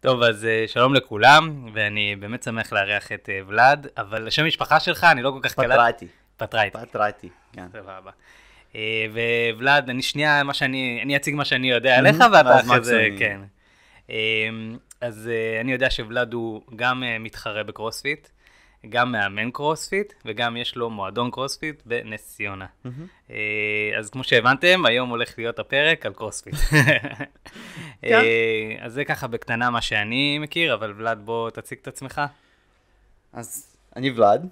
טוב, אז אה, שלום לכולם, ואני באמת שמח לארח את אה, ולאד, אבל השם משפחה שלך, אני לא כל כך קלט... פטרייטי. פטרייטי. פטרייטי, כן. סבבה. אה, וולאד, אני שנייה, מה שאני, אני אציג מה שאני יודע עליך, ואתה אחרי זה, כן. אז אני יודע שוולאד הוא גם מתחרה בקרוספיט, גם מאמן קרוספיט וגם יש לו מועדון קרוספיט בנס ציונה. Mm-hmm. אז כמו שהבנתם, היום הולך להיות הפרק על קרוספיט. כן. אה, אז זה ככה בקטנה מה שאני מכיר, אבל ולאד, בוא תציג את עצמך. אז אני ולאד,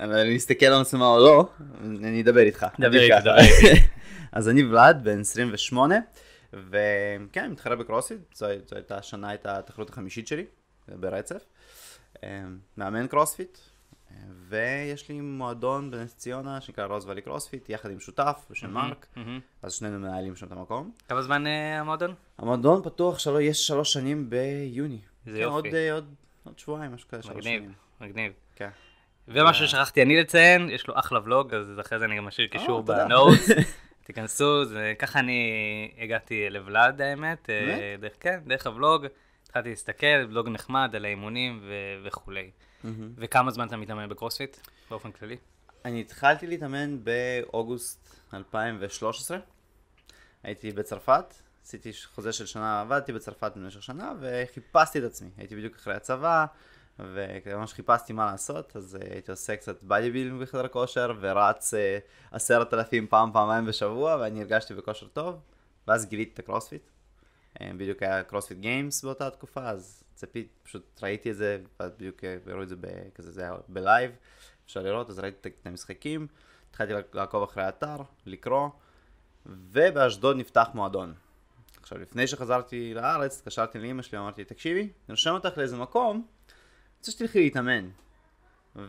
אני אסתכל על המצלמה או לא, אני אדבר איתך. דבר איתך. דבר איתי. אז אני ולאד, בן 28, וכן, מתחרה בקרוספיט, זו, זו הייתה השנה, הייתה התחרות החמישית שלי, ברצף. אה, מאמן קרוספיט, ויש לי מועדון בנס ציונה שנקרא רוז ואלי קרוספיט, יחד עם שותף בשם מרק, אז שנינו מנהלים שם את המקום. כמה זמן אה, המועדון? המועדון פתוח, שלו, יש שלוש שנים ביוני. זה כן, יופי. אה, עוד שבועיים, משהו כזה, שלוש שנים. מגניב, מגניב. כן. ומה ששכחתי אני לציין, יש לו אחלה ולוג, אז אחרי זה אני גם אשאיר אה, קישור בנוטס. תיכנסו, זה, ככה אני הגעתי לוולאד האמת, דרך, כן, דרך הוולוג, התחלתי להסתכל, ולוג נחמד על האימונים וכולי. Mm-hmm. וכמה זמן אתה מתאמן בקרוספיט, באופן כללי? אני התחלתי להתאמן באוגוסט 2013. הייתי בצרפת, עשיתי חוזה של שנה, עבדתי בצרפת במשך שנה, וחיפשתי את עצמי. הייתי בדיוק אחרי הצבא, וממש חיפשתי מה לעשות, אז אה, הייתי עושה קצת בדי בילינג בחדר כושר, ורץ אה, עשרת אלפים פעם, פעמיים בשבוע, ואני הרגשתי בכושר טוב, ואז גיליתי את הקרוספיט. אה, בדיוק היה קרוספיט גיימס באותה תקופה, אז ציפית, פשוט ראיתי את זה, ואז בדיוק אה, הראו את זה כזה, זה היה בלייב, אפשר לראות, אז ראיתי את המשחקים, התחלתי לעקוב אחרי האתר, לקרוא, ובאשדוד נפתח מועדון. עכשיו, לפני שחזרתי לארץ, התקשרתי לאימא שלי, אמרתי, תקשיבי, נרשם אותך לאיזה מקום, אני רוצה שתלכי להתאמן.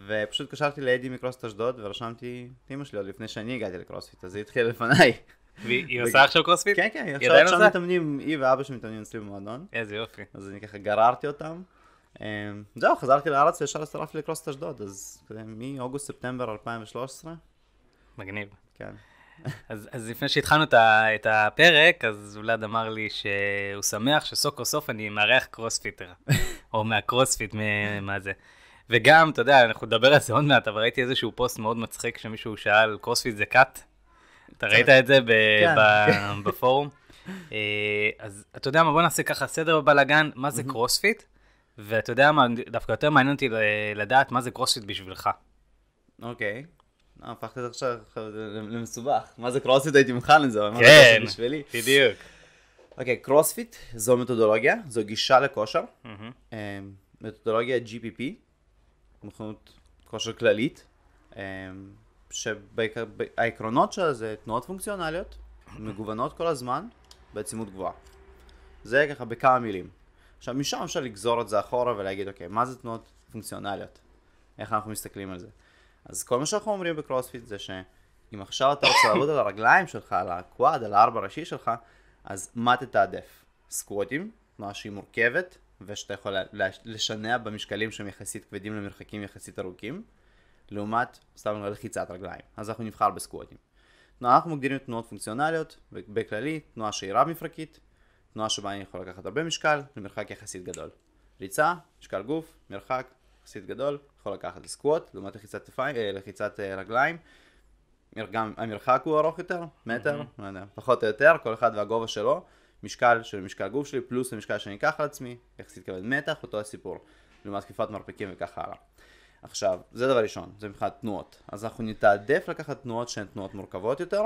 ופשוט התקשרתי לאדי מקרוסט אשדוד ורשמתי את אימא שלי עוד לפני שאני הגעתי לקרוספיט, אז היא התחילה לפניי. והיא עושה עכשיו קרוספיט? כן, כן, היא עושה. עכשיו מתאמנים, היא ואבא שלי מתאמנים אצלי במועדון. איזה יופי. אז אני ככה גררתי אותם. אמ, זהו, חזרתי לארץ וישר הצטרפתי לקרוס את אשדוד, אז מאוגוסט-ספטמבר 2013. מגניב. כן. אז, לפני שהתחלנו את, הפרק, אז אולד אמר לי שהוא שמח שסוף כל סוף אני מארח קרוספיטר, או מהקרוספיט, מה זה. וגם, אתה יודע, אנחנו נדבר על זה עוד מעט, אבל ראיתי איזשהו פוסט מאוד מצחיק שמישהו שאל, קרוספיט זה קאט? אתה ראית את זה כן. בפורום? אה, אז אתה יודע מה, בוא נעשה ככה סדר בבלאגן, מה זה קרוספיט, ואתה יודע מה, דווקא יותר מעניין אותי אה, לדעת מה זה קרוספיט בשבילך. אוקיי. אה, הפכת את זה עכשיו למסובך. מה זה קרוספיט? הייתי מוכן לזה, אבל מה זה לא קרוספיט כן, בשבילי? כן, בדיוק. אוקיי, קרוספיט זו מתודולוגיה, זו גישה לכושר. מתודולוגיה GPP, מוכנות כושר כללית. שהעקרונות שלה זה תנועות פונקציונליות, מגוונות כל הזמן, בעצימות גבוהה. זה ככה בכמה מילים. עכשיו משם אפשר לגזור את זה אחורה ולהגיד אוקיי, מה זה תנועות פונקציונליות? איך אנחנו מסתכלים על זה? אז כל מה שאנחנו אומרים בקרוספיט זה שאם עכשיו אתה רוצה לעבוד על הרגליים שלך, על הקוואד, על הארבע הראשי שלך, אז מה תתעדף? סקווטים, תנועה שהיא מורכבת, ושאתה יכול לשנע במשקלים שהם יחסית כבדים למרחקים יחסית ארוכים. לעומת, סתם לחיצת רגליים. אז אנחנו נבחר בסקווטים. אנחנו מגדירים תנועות פונקציונליות, בכללי, תנועה שהיא רב-מפרקית, תנועה שבה אני יכול לקחת הרבה משקל למרחק יחסית גדול. ריצה, משקל גוף, מרחק יחסית גדול, יכול לקחת לסקווט, לעומת לחיצת, אה, לחיצת אה, רגליים. גם המרחק הוא ארוך יותר, מטר, mm-hmm. לא יודע, פחות או יותר, כל אחד והגובה שלו, משקל של משקל גוף שלי, פלוס המשקל שאני אקח על עצמי, יחסית כבד מתח, אותו הסיפור, לעומת תקיפת מרפקים וכך הלאה. עכשיו, זה דבר ראשון, זה מבחינת תנועות. אז אנחנו נתעדף לקחת תנועות שהן תנועות מורכבות יותר,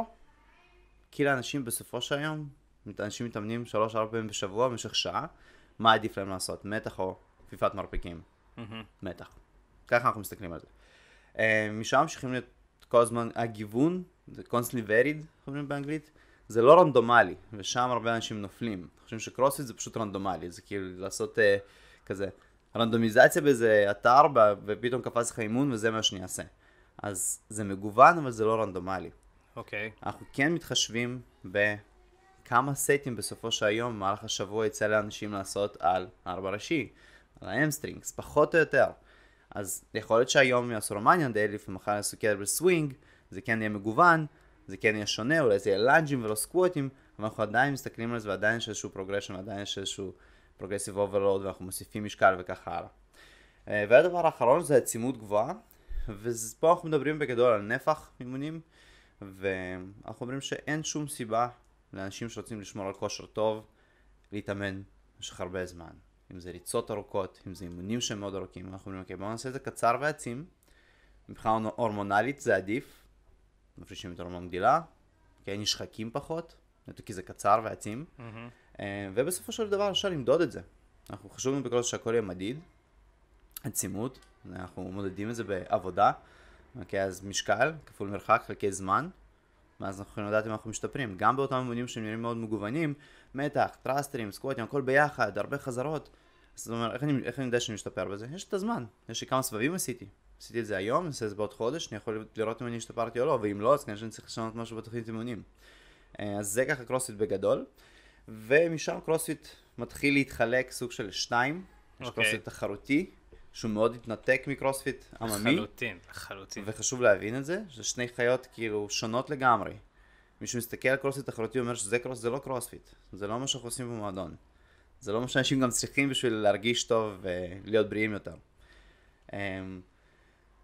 כי לאנשים בסופו של היום, אנשים מתאמנים 3-4 פעמים בשבוע במשך שעה, מה עדיף להם לעשות, מתח או כפיפת מרפקים? Mm-hmm. מתח. ככה אנחנו מסתכלים על זה. אה, משם ממשיכים להיות כל הזמן, הגיוון, זה constantly varied, אומרים באנגלית, זה לא רנדומלי, ושם הרבה אנשים נופלים. חושבים שקרוספיט זה פשוט רנדומלי, זה כאילו לעשות uh, כזה רנדומיזציה באיזה אתר ופתאום קפץ לך אימון וזה מה שאני אעשה. אז זה מגוון אבל זה לא רנדומלי. אוקיי. Okay. אנחנו כן מתחשבים בכמה סטים בסופו של היום, במהלך השבוע יצא לאנשים לעשות על ארבע ראשי, על האמסטרינגס, פחות או יותר. אז יכול להיות שהיום יעשו רומניאן דאליף ומחר יעשו קטע בסווינג, זה כן יהיה מגוון, זה כן יהיה שונה, אולי זה יהיה לאנג'ים ולא סקווטים, אבל אנחנו עדיין מסתכלים על זה ועדיין יש איזשהו פרוגרשן ועדיין יש איזשהו... פרוגרסיב אוברלוד ואנחנו מוסיפים משקל וכך הלאה. אה, והדבר האחרון זה עצימות גבוהה, ופה אנחנו מדברים בגדול על נפח אימונים, ואנחנו אומרים שאין שום סיבה לאנשים שרוצים לשמור על כושר טוב להתאמן במשך הרבה זמן. אם זה ריצות ארוכות, אם זה אימונים שהם מאוד ארוכים, אנחנו אומרים, אוקיי, בואו נעשה את זה קצר ועצים. מבחינה הורמונלית זה עדיף, מפרישים את הורמון גדילה, כן, נשחקים פחות, כי זה קצר ועצים, mm-hmm. ובסופו של דבר אפשר למדוד את זה. אנחנו חשוב לנו בכל זאת שהכל יהיה מדיד, עצימות, אנחנו מודדים את זה בעבודה, אוקיי, אז משקל כפול מרחק חלקי זמן, ואז אנחנו יכולים לדעת אם אנחנו משתפרים. גם באותם אימונים שהם נראים מאוד מגוונים, מתח, טרסטרים, סקווטים, הכל ביחד, הרבה חזרות. זאת אומרת, איך אני, איך אני יודע שאני משתפר בזה? יש את הזמן, יש לי כמה סבבים עשיתי. עשיתי את זה היום, אני אעשה את זה בעוד חודש, אני יכול לראות אם אני השתפרתי או לא, ואם לא, אז כנראה שאני צריך לשנות משהו בתוכנית אימונים. אה, אז זה ככה קרוספיט בגדול, ומשם קרוספיט מתחיל להתחלק סוג של שתיים, יש okay. אוקיי. קרוספיט תחרותי, שהוא מאוד התנתק מקרוספיט עממי. לחלוטין, לחלוטין. וחשוב להבין את זה, זה שני חיות כאילו שונות לגמרי. מי שמסתכל על קרוספיט תחרותי אומר שזה קרוס, זה לא קרוספיט, זה לא מה שאנחנו עושים במועדון. זה לא מה שאנשים גם צריכים בשביל להרגיש טוב ולהיות בריאים יותר. אמ,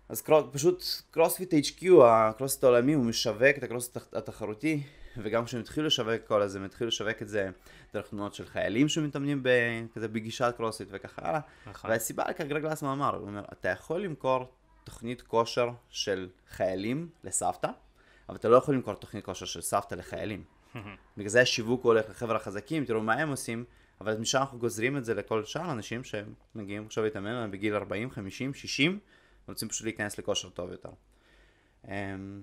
אז קרוס, פשוט קרוספיט HQ, הקרוספיט העולמי, הוא משווק את הקרוספיט התחרותי וגם כשהם התחילו לשווק את כל הזה, הם התחילו לשווק את זה דרך תנועות של חיילים שמתאמנים כזה בגישת קרוסית וכך הלאה. נכון. והסיבה לכך גרג לסמן אמר, הוא אומר, אתה יכול למכור תוכנית כושר של חיילים לסבתא, אבל אתה לא יכול למכור תוכנית כושר של סבתא לחיילים. בגלל זה השיווק הולך לחבר החזקים, תראו מה הם עושים, אבל משם אנחנו גוזרים את זה לכל שאר האנשים שמגיעים עכשיו להתאמן בגיל 40, 50, 60, רוצים פשוט להיכנס לכושר טוב יותר. אמ,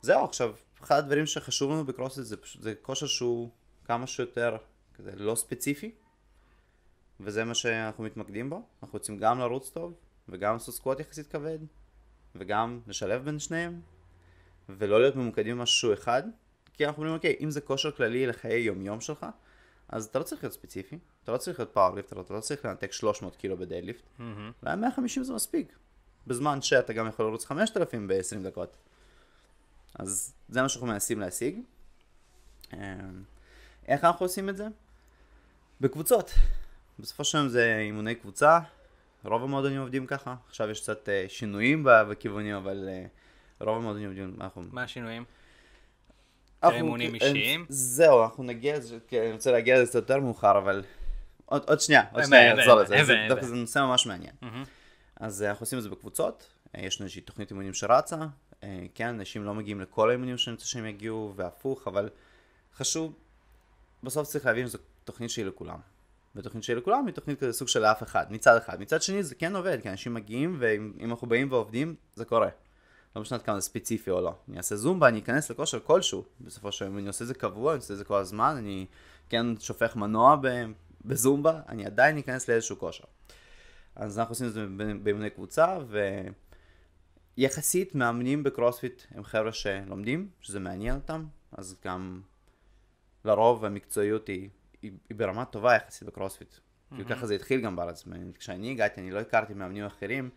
זהו, עכשיו, אחד הדברים שחשוב לנו בקרוסט זה, זה כושר שהוא כמה שיותר כזה לא ספציפי, וזה מה שאנחנו מתמקדים בו. אנחנו רוצים גם לרוץ טוב, וגם לעשות סקוואט יחסית כבד, וגם לשלב בין שניהם, ולא להיות ממוקדים במשהו אחד, כי אנחנו אומרים, אוקיי, אם זה כושר כללי לחיי יום יום שלך, אז אתה לא צריך להיות ספציפי, אתה לא צריך להיות פאורליפטר, אתה לא צריך לנתק 300 קילו בדייליפט, mm-hmm. 150 זה מספיק, בזמן שאתה גם יכול לרוץ 5,000 ב-20 דקות. אז זה מה שאנחנו מנסים להשיג. אמ, איך אנחנו עושים את זה? בקבוצות. בסופו של יום זה אימוני קבוצה, רוב המועדונים עובדים ככה, עכשיו יש קצת אה, שינויים בכיוונים, אבל אה, רוב המועדונים עובדים, אנחנו... מה השינויים? אנחנו... אימונים אישיים? אה, זהו, אנחנו נגיע לזה, כן, אני רוצה להגיע לזה קצת יותר מאוחר, אבל עוד, עוד שנייה, עוד שנייה נחזור לזה, זה נושא ממש מעניין. אז אנחנו עושים את זה בקבוצות, יש לנו איזושהי תוכנית אימונים שרצה, אה, כן, אנשים לא מגיעים לכל האימונים שאני רוצה שהם יגיעו, והפוך, אבל חשוב, בסוף צריך להבין שזו תוכנית שהיא לכולם. ותוכנית שהיא לכולם היא תוכנית כזה סוג של אף אחד, מצד אחד. מצד שני זה כן עובד, כי אנשים מגיעים, ואם אנחנו באים ועובדים, זה קורה. לא משנה כמה זה ספציפי או לא. אני אעשה זומבה, אני אכנס לכושר כלשהו. בסופו של יום אני עושה את זה קבוע, אני עושה את זה כל הזמן, אני כן שופך מנוע בזומבה, אני עדיין אכנס לאיזשהו כושר. אז אנחנו עושים את זה באימוני קבוצה, ו... יחסית מאמנים בקרוספיט הם חבר'ה שלומדים, שזה מעניין אותם, אז גם לרוב המקצועיות היא, היא, היא ברמה טובה יחסית בקרוספיט. Mm-hmm. כי כאילו ככה זה התחיל גם בארץ. כשאני הגעתי, אני לא הכרתי מאמנים אחרים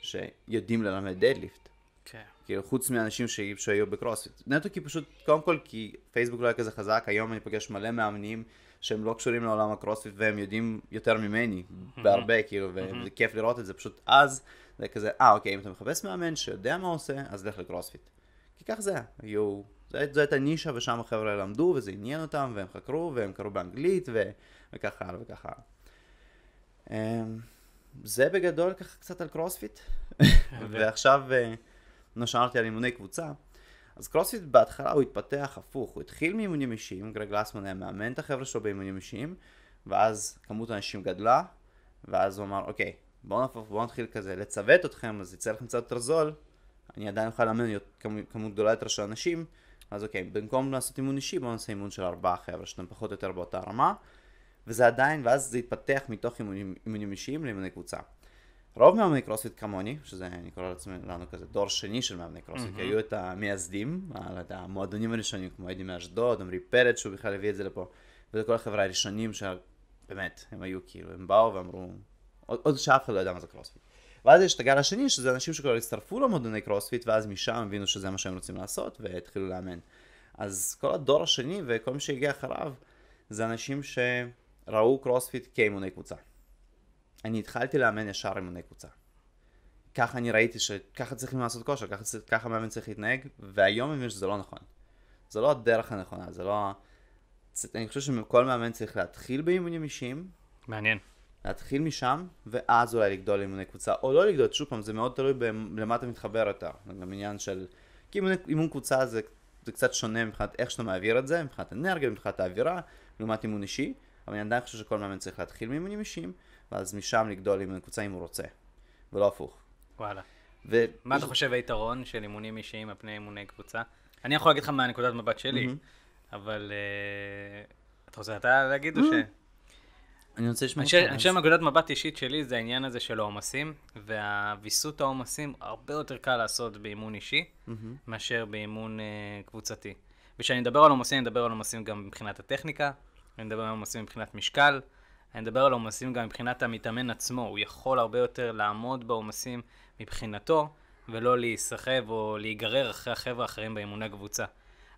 שיודעים ללמד דדליפט. כן. Okay. כאילו, חוץ מאנשים שהיו בקרוספיט. נטו כי פשוט, קודם כל, כי פייסבוק לא היה כזה חזק, היום אני פוגש מלא מאמנים שהם לא קשורים לעולם הקרוספיט והם יודעים יותר ממני, mm-hmm. בהרבה, כאילו, mm-hmm. וכיף לראות את זה. פשוט אז... וכזה, כזה, אה אוקיי, אם אתה מחפש מאמן שיודע מה הוא עושה, אז לך לקרוספיט. כי כך זה היה, היו, זו הייתה נישה ושם החבר'ה למדו וזה עניין אותם והם חקרו והם קראו באנגלית ו... וכך הלאה וכך הלאה. אמ, זה בגדול ככה קצת על קרוספיט, ועכשיו אה, נשארתי על אימוני קבוצה. אז קרוספיט בהתחלה הוא התפתח הפוך, הוא התחיל מאימונים אישיים, גרג גלסמן היה מאמן את החבר'ה שלו באימונים אישיים, ואז כמות האנשים גדלה, ואז הוא אמר, אוקיי, בואו נהפוך, בואו נתחיל כזה לצוות אתכם, אז יצא לכם קצת יותר זול, אני עדיין אוכל לאמן כמות גדולה יותר של אנשים, אז אוקיי, במקום לעשות אימון אישי, בואו נעשה אימון של ארבעה חבר'ה שאתם פחות או יותר באותה רמה, וזה עדיין, ואז זה יתפתח מתוך אימונים, אימונים אישיים לאימוני קבוצה. רוב מאמני קרוספיט כמוני, שזה אני קורא לעצמי לנו כזה דור שני של מאמני קרוספיט, mm-hmm. היו את המייסדים, את המועדונים הראשונים כמו אדי מאשדוד, עמרי פרץ שהוא בכלל הביא את זה לפה, וזה כל החברה הראשונים שבאמת, הם היו כאילו, הם באו ואמרו עוד עוד שאף אחד לא יודע מה זה קרוספיט. ואז יש את הגל השני, שזה אנשים שכבר הצטרפו למועדוני קרוספיט, ואז משם הבינו שזה מה שהם רוצים לעשות, והתחילו לאמן. אז כל הדור השני וכל מי שהגיע אחריו, זה אנשים שראו קרוספיט כאימוני קבוצה. אני התחלתי לאמן ישר אימוני קבוצה. ככה אני ראיתי שככה צריכים לעשות כושר, ככה, ככה מאמן צריך להתנהג, והיום אני מבין שזה לא נכון. זה לא הדרך הנכונה, זה לא... אני חושב שכל מאמן צריך להתחיל באימונים אישיים. מעניין. להתחיל משם, ואז אולי לגדול לאימוני קבוצה, או לא לגדול, שוב פעם, זה מאוד תלוי למה אתה מתחבר יותר, זה גם עניין של, כי אימון, אימון קבוצה זה, זה קצת שונה מבחינת איך שאתה מעביר את זה, מבחינת אנרגיה, מבחינת האווירה, לעומת אימון אישי, אבל אני עדיין חושב שכל מאמן צריך להתחיל מאימונים אישיים, ואז משם לגדול לאימוני קבוצה אם הוא רוצה, ולא הפוך. וואלה. ו... מה אתה חושב היתרון של אימונים אישיים על פני אימוני קבוצה? אני יכול להגיד לך מהנקודת מבט שלי, mm-hmm. אבל uh, אתה רוצה אתה להגיד או ש... אני רוצה לשמוע אותך. אני חושב מנקודת מבט אישית שלי זה העניין הזה של העומסים, והוויסות העומסים הרבה יותר קל לעשות באימון אישי, מאשר באימון אה, קבוצתי. וכשאני מדבר על עומסים, אני מדבר על עומסים גם מבחינת הטכניקה, אני מדבר על עומסים מבחינת משקל, אני מדבר על עומסים גם מבחינת המתאמן עצמו, הוא יכול הרבה יותר לעמוד בעומסים מבחינתו, ולא להיסחב או להיגרר אחרי החבר'ה האחרים באימוני קבוצה.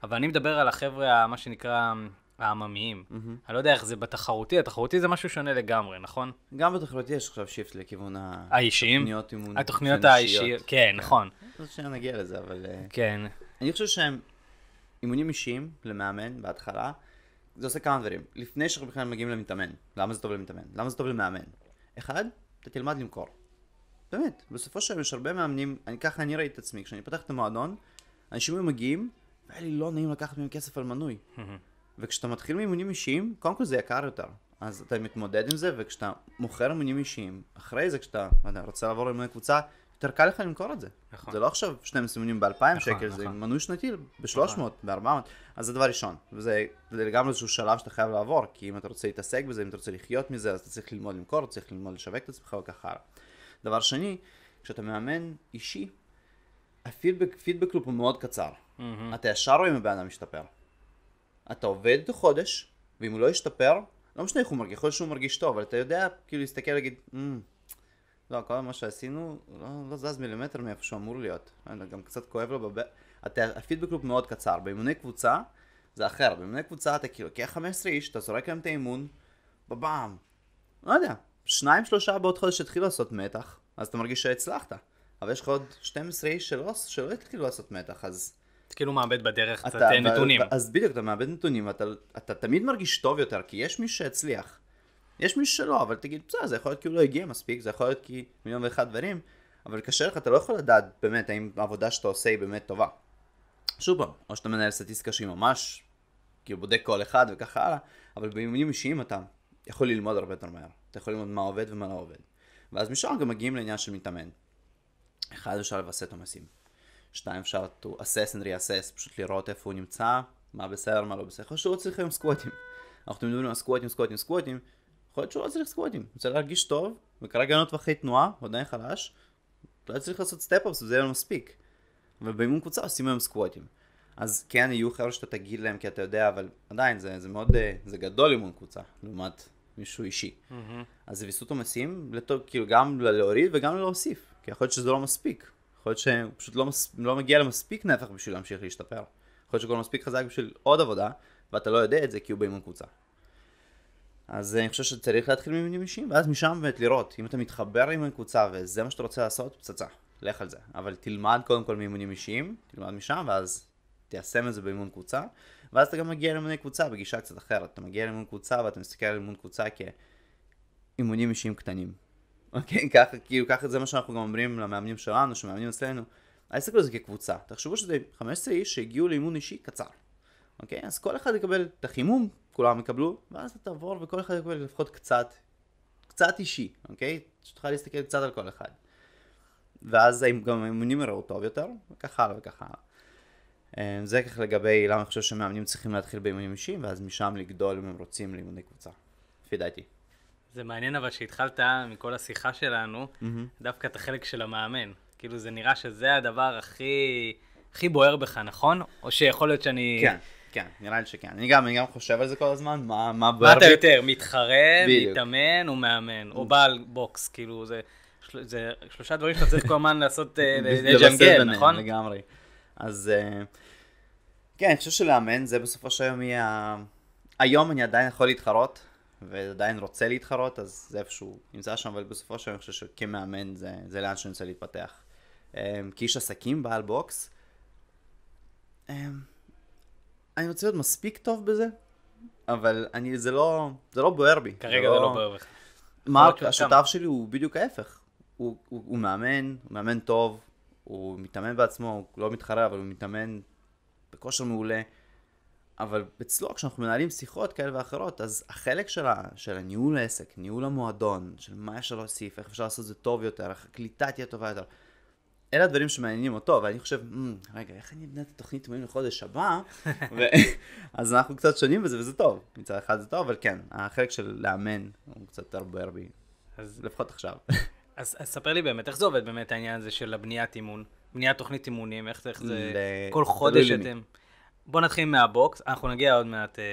אבל אני מדבר על החבר'ה, מה שנקרא, העממיים. Mm-hmm. אני לא יודע איך זה בתחרותי, התחרותי זה משהו שונה לגמרי, נכון? גם בתחרותי יש עכשיו שיפט לכיוון האישיים. התוכניות אימון. התוכניות האישיות, כן, כן, נכון. לא שניה נגיע לזה, אבל... אה, כן. אני חושב שהם אימונים אישיים למאמן בהתחלה, זה עושה כמה דברים. לפני שאנחנו בכלל מגיעים למתאמן, למה זה טוב למתאמן? למה זה טוב למאמן? אחד, אתה תלמד למכור. באמת, בסופו של דבר יש הרבה מאמנים, אני, ככה אני ראיתי את עצמי, כשאני פותח את המועדון, אנשים היו מגיעים, והיה לי לא נעים לקחת מהם כסף על מנוי. Mm-hmm. וכשאתה מתחיל מאימונים אישיים, קודם כל זה יקר יותר. אז אתה מתמודד עם זה, וכשאתה מוכר אימונים אישיים, אחרי זה כשאתה לא יודע, רוצה לעבור לאימוני קבוצה, יותר קל לך למכור את זה. נכון. זה לא עכשיו 12 אימונים ב-2,000 נכון, שקל, נכון. זה מנוי שנתי ב-300, נכון. ב-400, אז זה דבר ראשון. וזה לגמרי איזשהו שלב שאתה חייב לעבור, כי אם אתה רוצה להתעסק בזה, אם אתה רוצה לחיות מזה, אז אתה צריך ללמוד למכור, צריך ללמוד לשווק את עצמך וכך הלאה. דבר שני, כשאתה מאמן אישי, הפידבק, פידבק לופ הוא מאוד קצר. Mm-hmm. אתה ישר רואה אם הבן אדם משתפר. אתה עובד איתו חודש, ואם הוא לא ישתפר, לא משנה איך הוא מרגיש, יכול להיות שהוא מרגיש טוב, אבל אתה יודע כאילו להסתכל ולהגיד, mm, לא, כל מה שעשינו לא, לא זז מילימטר מאיפה שהוא אמור להיות. לא גם קצת כואב לו בב... אתה, הפידבק לופ מאוד קצר. באימוני קבוצה זה אחר. באימוני קבוצה אתה כאילו כ 15 איש, אתה זורק להם את האימון, בבאם. לא יודע, שניים שלושה בעוד חודש התחילו לעשות מתח, אז אתה מרגיש שהצלחת. אבל יש לך עוד 12 איש שלא, שלא התחילו לעשות מתח, אז כאילו מאבד בדרך אתה, קצת אה, נתונים. אז בדיוק, אתה מאבד נתונים, אתה, אתה תמיד מרגיש טוב יותר, כי יש מי שהצליח. יש מי שלא, אבל תגיד, בסדר, זה יכול להיות כי הוא לא הגיע מספיק, זה יכול להיות כי מיליון ואחד דברים, אבל קשה לך, אתה לא יכול לדעת באמת האם העבודה שאתה עושה היא באמת טובה. שוב פעם, או שאתה מנהל סטטיסטיקה שהיא ממש, כאילו בודק כל אחד וככה הלאה, אבל באימונים אישיים אתה יכול ללמוד הרבה יותר מהר. אתה יכול ללמוד מה עובד ומה לא עובד. ואז משם גם מגיעים לעניין של מתאמן. אחד אפשר לווסת עומסים. שתיים אפשר to assess and reassess, פשוט לראות איפה הוא נמצא, מה בסדר, מה לא בסדר, יכול להיות שהוא לא צריך היום סקווטים. אנחנו מדברים על סקווטים, סקווטים, סקווטים, יכול להיות שהוא לא צריך סקווטים, הוא צריך להרגיש טוב, וכרגע אין לו לא טווחי תנועה, הוא עדיין חלש, לא צריך לעשות סטפ-אפס, וזה יהיה מספיק. ובאימון קבוצה עושים היום סקווטים. אז כן יהיו חבר'ה שאתה תגיד להם כי אתה יודע, אבל עדיין זה, זה מאוד, אה, זה גדול אימון קבוצה, לעומת מישהו אישי. Mm-hmm. אז זה ויסות עומסים, כאילו גם להוריד וגם להוסיף, כי יכול להיות שזה לא מספיק. יכול להיות שהוא פשוט לא, מס... לא מגיע למספיק נפח בשביל להמשיך להשתפר. יכול להיות שהוא כבר מספיק חזק בשביל עוד עבודה, ואתה לא יודע את זה כי הוא באימון קבוצה. אז אה, אני חושב שצריך להתחיל מאימונים אישיים, ואז משם באמת לראות, אם אתה מתחבר עם קבוצה וזה מה שאתה רוצה לעשות, פצצה, לך על זה. אבל תלמד קודם כל מאימונים אישיים, תלמד משם, ואז תיישם את זה באימון קבוצה, ואז אתה גם מגיע לאימוני קבוצה בגישה קצת אחרת. אתה מגיע לאימון קבוצה ואתה מסתכל על אימון קבוצה כאימונים אישיים קטנים. אוקיי? ככה, כאילו, ככה זה מה שאנחנו גם אומרים למאמנים שלנו, שמאמנים אצלנו. אל תסתכלו על זה כקבוצה. תחשבו שזה 15 איש שהגיעו לאימון אישי קצר. אוקיי? אז כל אחד יקבל את החימום, כולם יקבלו, ואז אתה תעבור וכל אחד יקבל לפחות קצת, קצת אישי, אוקיי? שתוכל להסתכל קצת על כל אחד. ואז גם האימונים יראו טוב יותר, וכך הלאה וכך הלאה. אה, זה ככה לגבי למה אני חושב שמאמנים צריכים להתחיל באימונים אישיים, ואז משם לגדול אם הם רוצים לאימוני קבוצה. לפי דעתי. זה מעניין אבל שהתחלת מכל השיחה שלנו, mm-hmm. דווקא את החלק של המאמן. כאילו זה נראה שזה הדבר הכי, הכי בוער בך, נכון? או שיכול להיות שאני... כן, כן, נראה לי שכן. אני גם, אני גם חושב על זה כל הזמן, מה, מה בוער בי. מה אתה יותר, מתחרה, מתאמן או מאמן, או בעל בוקס, כאילו זה, זה שלושה דברים שאתה צריך כל הזמן לעשות, אה, לג'נגל, נכון? לגמרי. אז אה, כן, אני חושב שלאמן זה בסופו של יום יהיה... היום אני עדיין יכול להתחרות, ועדיין רוצה להתחרות, אז זה איפשהו נמצא שם, אבל בסופו של דבר אני חושב שכמאמן זה, זה לאן שאני רוצה להתפתח. Um, כאיש עסקים, בעל בוקס, um, אני רוצה להיות מספיק טוב בזה, אבל אני, זה לא, זה לא בוער בי. כרגע זה לא, זה לא בוער בך. מרק, השותף שלי הוא בדיוק ההפך. הוא, הוא, הוא מאמן, הוא מאמן טוב, הוא מתאמן בעצמו, הוא לא מתחרה, אבל הוא מתאמן בכושר מעולה. אבל אצלו, כשאנחנו מנהלים שיחות כאלה ואחרות, אז החלק של, ה, של הניהול העסק, ניהול המועדון, של מה אפשר להוסיף, איך אפשר לעשות את זה טוב יותר, איך הקליטה תהיה טובה יותר, אלה הדברים שמעניינים אותו, ואני חושב, mm, רגע, איך אני אבנה את התוכנית מורים לחודש הבא? ו... אז אנחנו קצת שונים בזה, וזה טוב. מצד אחד זה טוב, אבל כן, החלק של לאמן הוא קצת יותר בוער בי, אז... לפחות עכשיו. אז, אז ספר לי באמת, איך זה עובד באמת העניין הזה של הבניית אימון? בניית תוכנית אימונים, איך, איך זה, ל... כל חודש אתם... בוא נתחיל מהבוקס, אנחנו נגיע עוד מעט אה,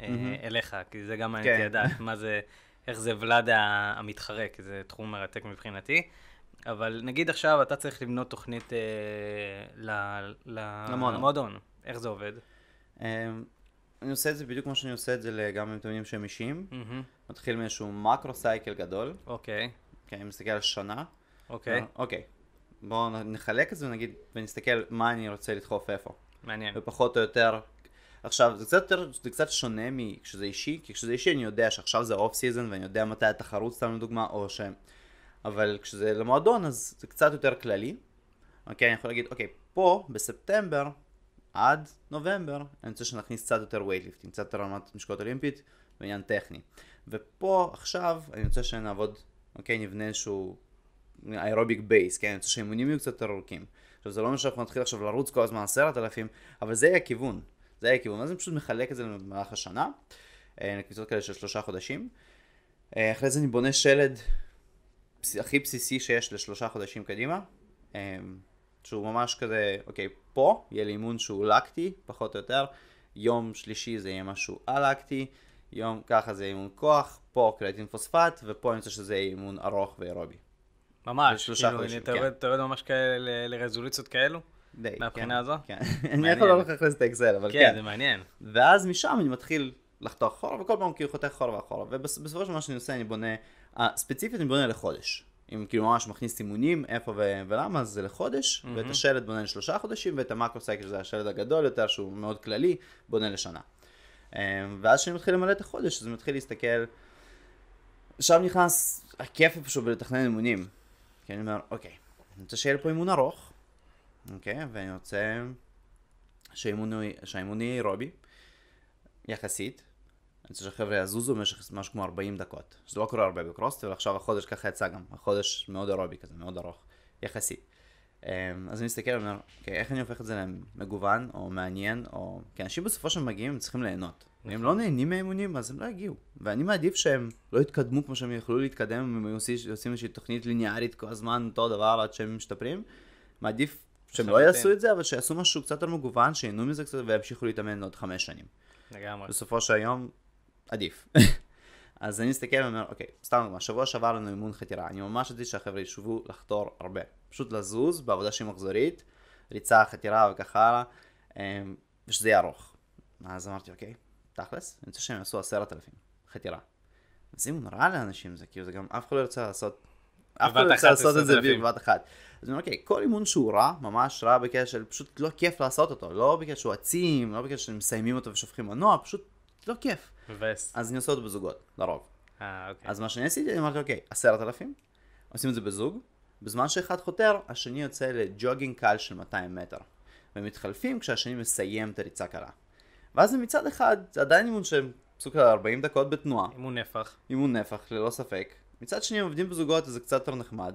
אה, mm-hmm. אליך, כי זה גם מעניין כן. אותי לדעת מה זה, איך זה ולאד המתחרה, כי זה תחום מרתק מבחינתי. אבל נגיד עכשיו אתה צריך לבנות תוכנית אה, ל, ל, למועדון. למועדון, איך זה עובד? אה, אני עושה את זה בדיוק כמו שאני עושה את זה גם עם תאומים שהם אישיים. Mm-hmm. מתחיל מאיזשהו מקרו סייקל גדול. אוקיי. Okay. כן, אני מסתכל על שנה. אוקיי. Okay. אה, אוקיי. בואו נחלק את זה ונגיד, ונסתכל מה אני רוצה לדחוף איפה. מעניין. ופחות או יותר... עכשיו, זה קצת, יותר, זה קצת שונה מכשזה אישי, כי כשזה אישי אני יודע שעכשיו זה אוף סיזון ואני יודע מתי התחרות, סתם לדוגמה, או ש... אבל כשזה למועדון אז זה קצת יותר כללי. אוקיי, אני יכול להגיד, אוקיי, פה בספטמבר עד נובמבר אני רוצה שנכניס קצת יותר וייטליפטים, קצת יותר רמת משקעות אולימפית בעניין טכני. ופה עכשיו אני רוצה שנעבוד, אוקיי, נבנה איזשהו אירוביק בייס, כן, אני רוצה שהאימונים יהיו קצת יותר ארוכים. עכשיו זה לא אומר שאנחנו נתחיל עכשיו לרוץ כל הזמן עשרת אלפים, אבל זה יהיה הכיוון, זה יהיה הכיוון, אז אני פשוט מחלק את זה למהלך השנה, אה, לקבוצות כאלה של שלושה חודשים, אה, אחרי זה אני בונה שלד הכי בסיסי שיש לשלושה חודשים קדימה, אה, שהוא ממש כזה, אוקיי, פה יהיה לי אימון שהוא לקטי, פחות או יותר, יום שלישי זה יהיה משהו על יום ככה זה אימון כוח, פה קלטין פוספט, ופה אני רוצה שזה יהיה אימון ארוך ואירובי. ממש, כאילו, כן. אתה יורד ממש כאלה לרזוליציות כאלו? די, כן, מהבחינה כן, הזו? כן. אני יכול לא להכניס את האקסל, אבל כן. כן, זה מעניין. ואז משם אני מתחיל לחתוך אחורה, וכל פעם כאילו חותך אחורה ואחורה. ובסופו של מה שאני עושה, אני בונה, אה, ספציפית אני בונה לחודש. אם כאילו ממש מכניס סימונים, איפה ולמה, זה לחודש, mm-hmm. ואת השלד בונה לשלושה חודשים, ואת המקרו סייקל, שזה השלד הגדול יותר, שהוא מאוד כללי, בונה לשנה. אה, ואז כשאני מתחיל למלא את החודש, אז אני מתחיל להסתכל, שם נכנס הכיף פשוט בלתכנן אימונים. כי אני אומר, אוקיי, אני רוצה שיהיה פה אימון ארוך, אוקיי? ואני רוצה שהאימון יהיה אירובי, יחסית. אני רוצה שהחבר'ה יזוזו במשך משהו כמו 40 דקות, שזה לא קורה הרבה בקרוסט, ועכשיו החודש ככה יצא גם, החודש מאוד אירובי כזה, מאוד ארוך, יחסית. אמ, אז אני מסתכל ואומר, אוקיי, איך אני הופך את זה למגוון, או מעניין, או... כי אנשים בסופו של מגיעים, הם צריכים ליהנות. אם לא נכון. נהנים מהאימונים, אז הם לא יגיעו. ואני מעדיף שהם לא יתקדמו כמו שהם יכלו להתקדם, אם הם עושים איזושהי תוכנית ליניארית כל הזמן, אותו דבר, עד שהם משתפרים. מעדיף שהם לא יעשו את זה, אבל שיעשו משהו קצת יותר מגוון, שיהנו מזה קצת, וימשיכו להתאמן עוד חמש שנים. לגמרי. בסופו של היום, עדיף. אז אני מסתכל ואומר, אוקיי, סתם דוגמא, שבוע שעבר לנו אימון חתירה, אני ממש רציתי שהחבר'ה ישבו לחתור הרבה, פשוט לזוז בעבודה שהיא מחזורית, ריצה, חתירה וכך הלאה, אמ, ושזה יהיה ארוך. אז אמרתי, אוקיי, תכלס, אני רוצה שהם יעשו עשרת אלפים, חתירה. זה נורא לאנשים, זה כאילו, זה גם אף אחד לא רוצה לעשות אף אחד לא רוצה לעשות את זה בבת אחת. אז אני אומר, אוקיי, כל אימון שהוא רע, ממש רע בקשר של פשוט לא כיף לעשות אותו, לא בקשר שהוא עצים, לא בקשר שמסיימים אותו ושופכים מנוע, פשוט לא כיף. מבאס. אז אני עושה אותו בזוגות, לרוב. אה, אוקיי. אז מה שאני עשיתי, אני אמרתי, אוקיי, עשרת אלפים, עושים את זה בזוג, בזמן שאחד חותר, השני יוצא לג'וגינג קל של 200 מטר. ומתחלפים כשהשני מסיים את הריצה קלה. ואז מצד אחד, זה עדיין אימון של סוג של 40 דקות בתנועה. אימון נפח. אימון נפח, ללא ספק. מצד שני, הם עובדים בזוגות, זה קצת יותר נחמד.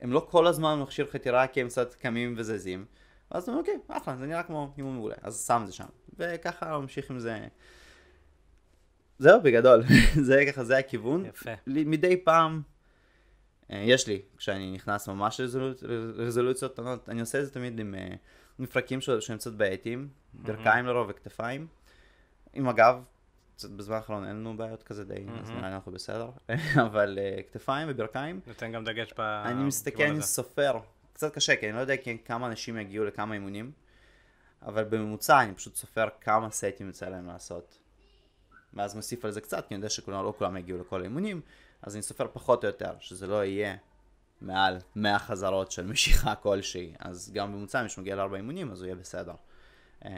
הם לא כל הזמן מכשיר חתירה, כי הם קצת קמים וזזים. ואז אומרים, אוקיי, אחלה, זה נראה כמו אימון מעולה. אז שם את זה שם. וככה ממשיך עם זה זהו, בגדול. זה ככה, זה הכיוון. יפה. מדי פעם, אה, יש לי, כשאני נכנס ממש לרזולוציות קטנות, אני עושה את זה תמיד עם אה, מפרקים שהם קצת בעייתים, ברכיים לרוב וכתפיים. עם הגב, בזמן האחרון אין לנו בעיות כזה די, אז נראה לי אנחנו בסדר, אבל אה, כתפיים וברכיים. נותן גם דגש בכיוון הזה. אני מסתכל, אני סופר, קצת קשה, כי אני לא יודע כמה אנשים יגיעו לכמה אימונים, אבל בממוצע אני פשוט סופר כמה סטים יוצא להם לעשות. ואז מוסיף על זה קצת, כי אני יודע שכולם, לא כולם יגיעו לכל האימונים, אז אני סופר פחות או יותר, שזה לא יהיה מעל 100 חזרות של משיכה כלשהי, אז גם בממוצע, מי שמגיע לארבע אימונים, אז הוא יהיה בסדר. אמ,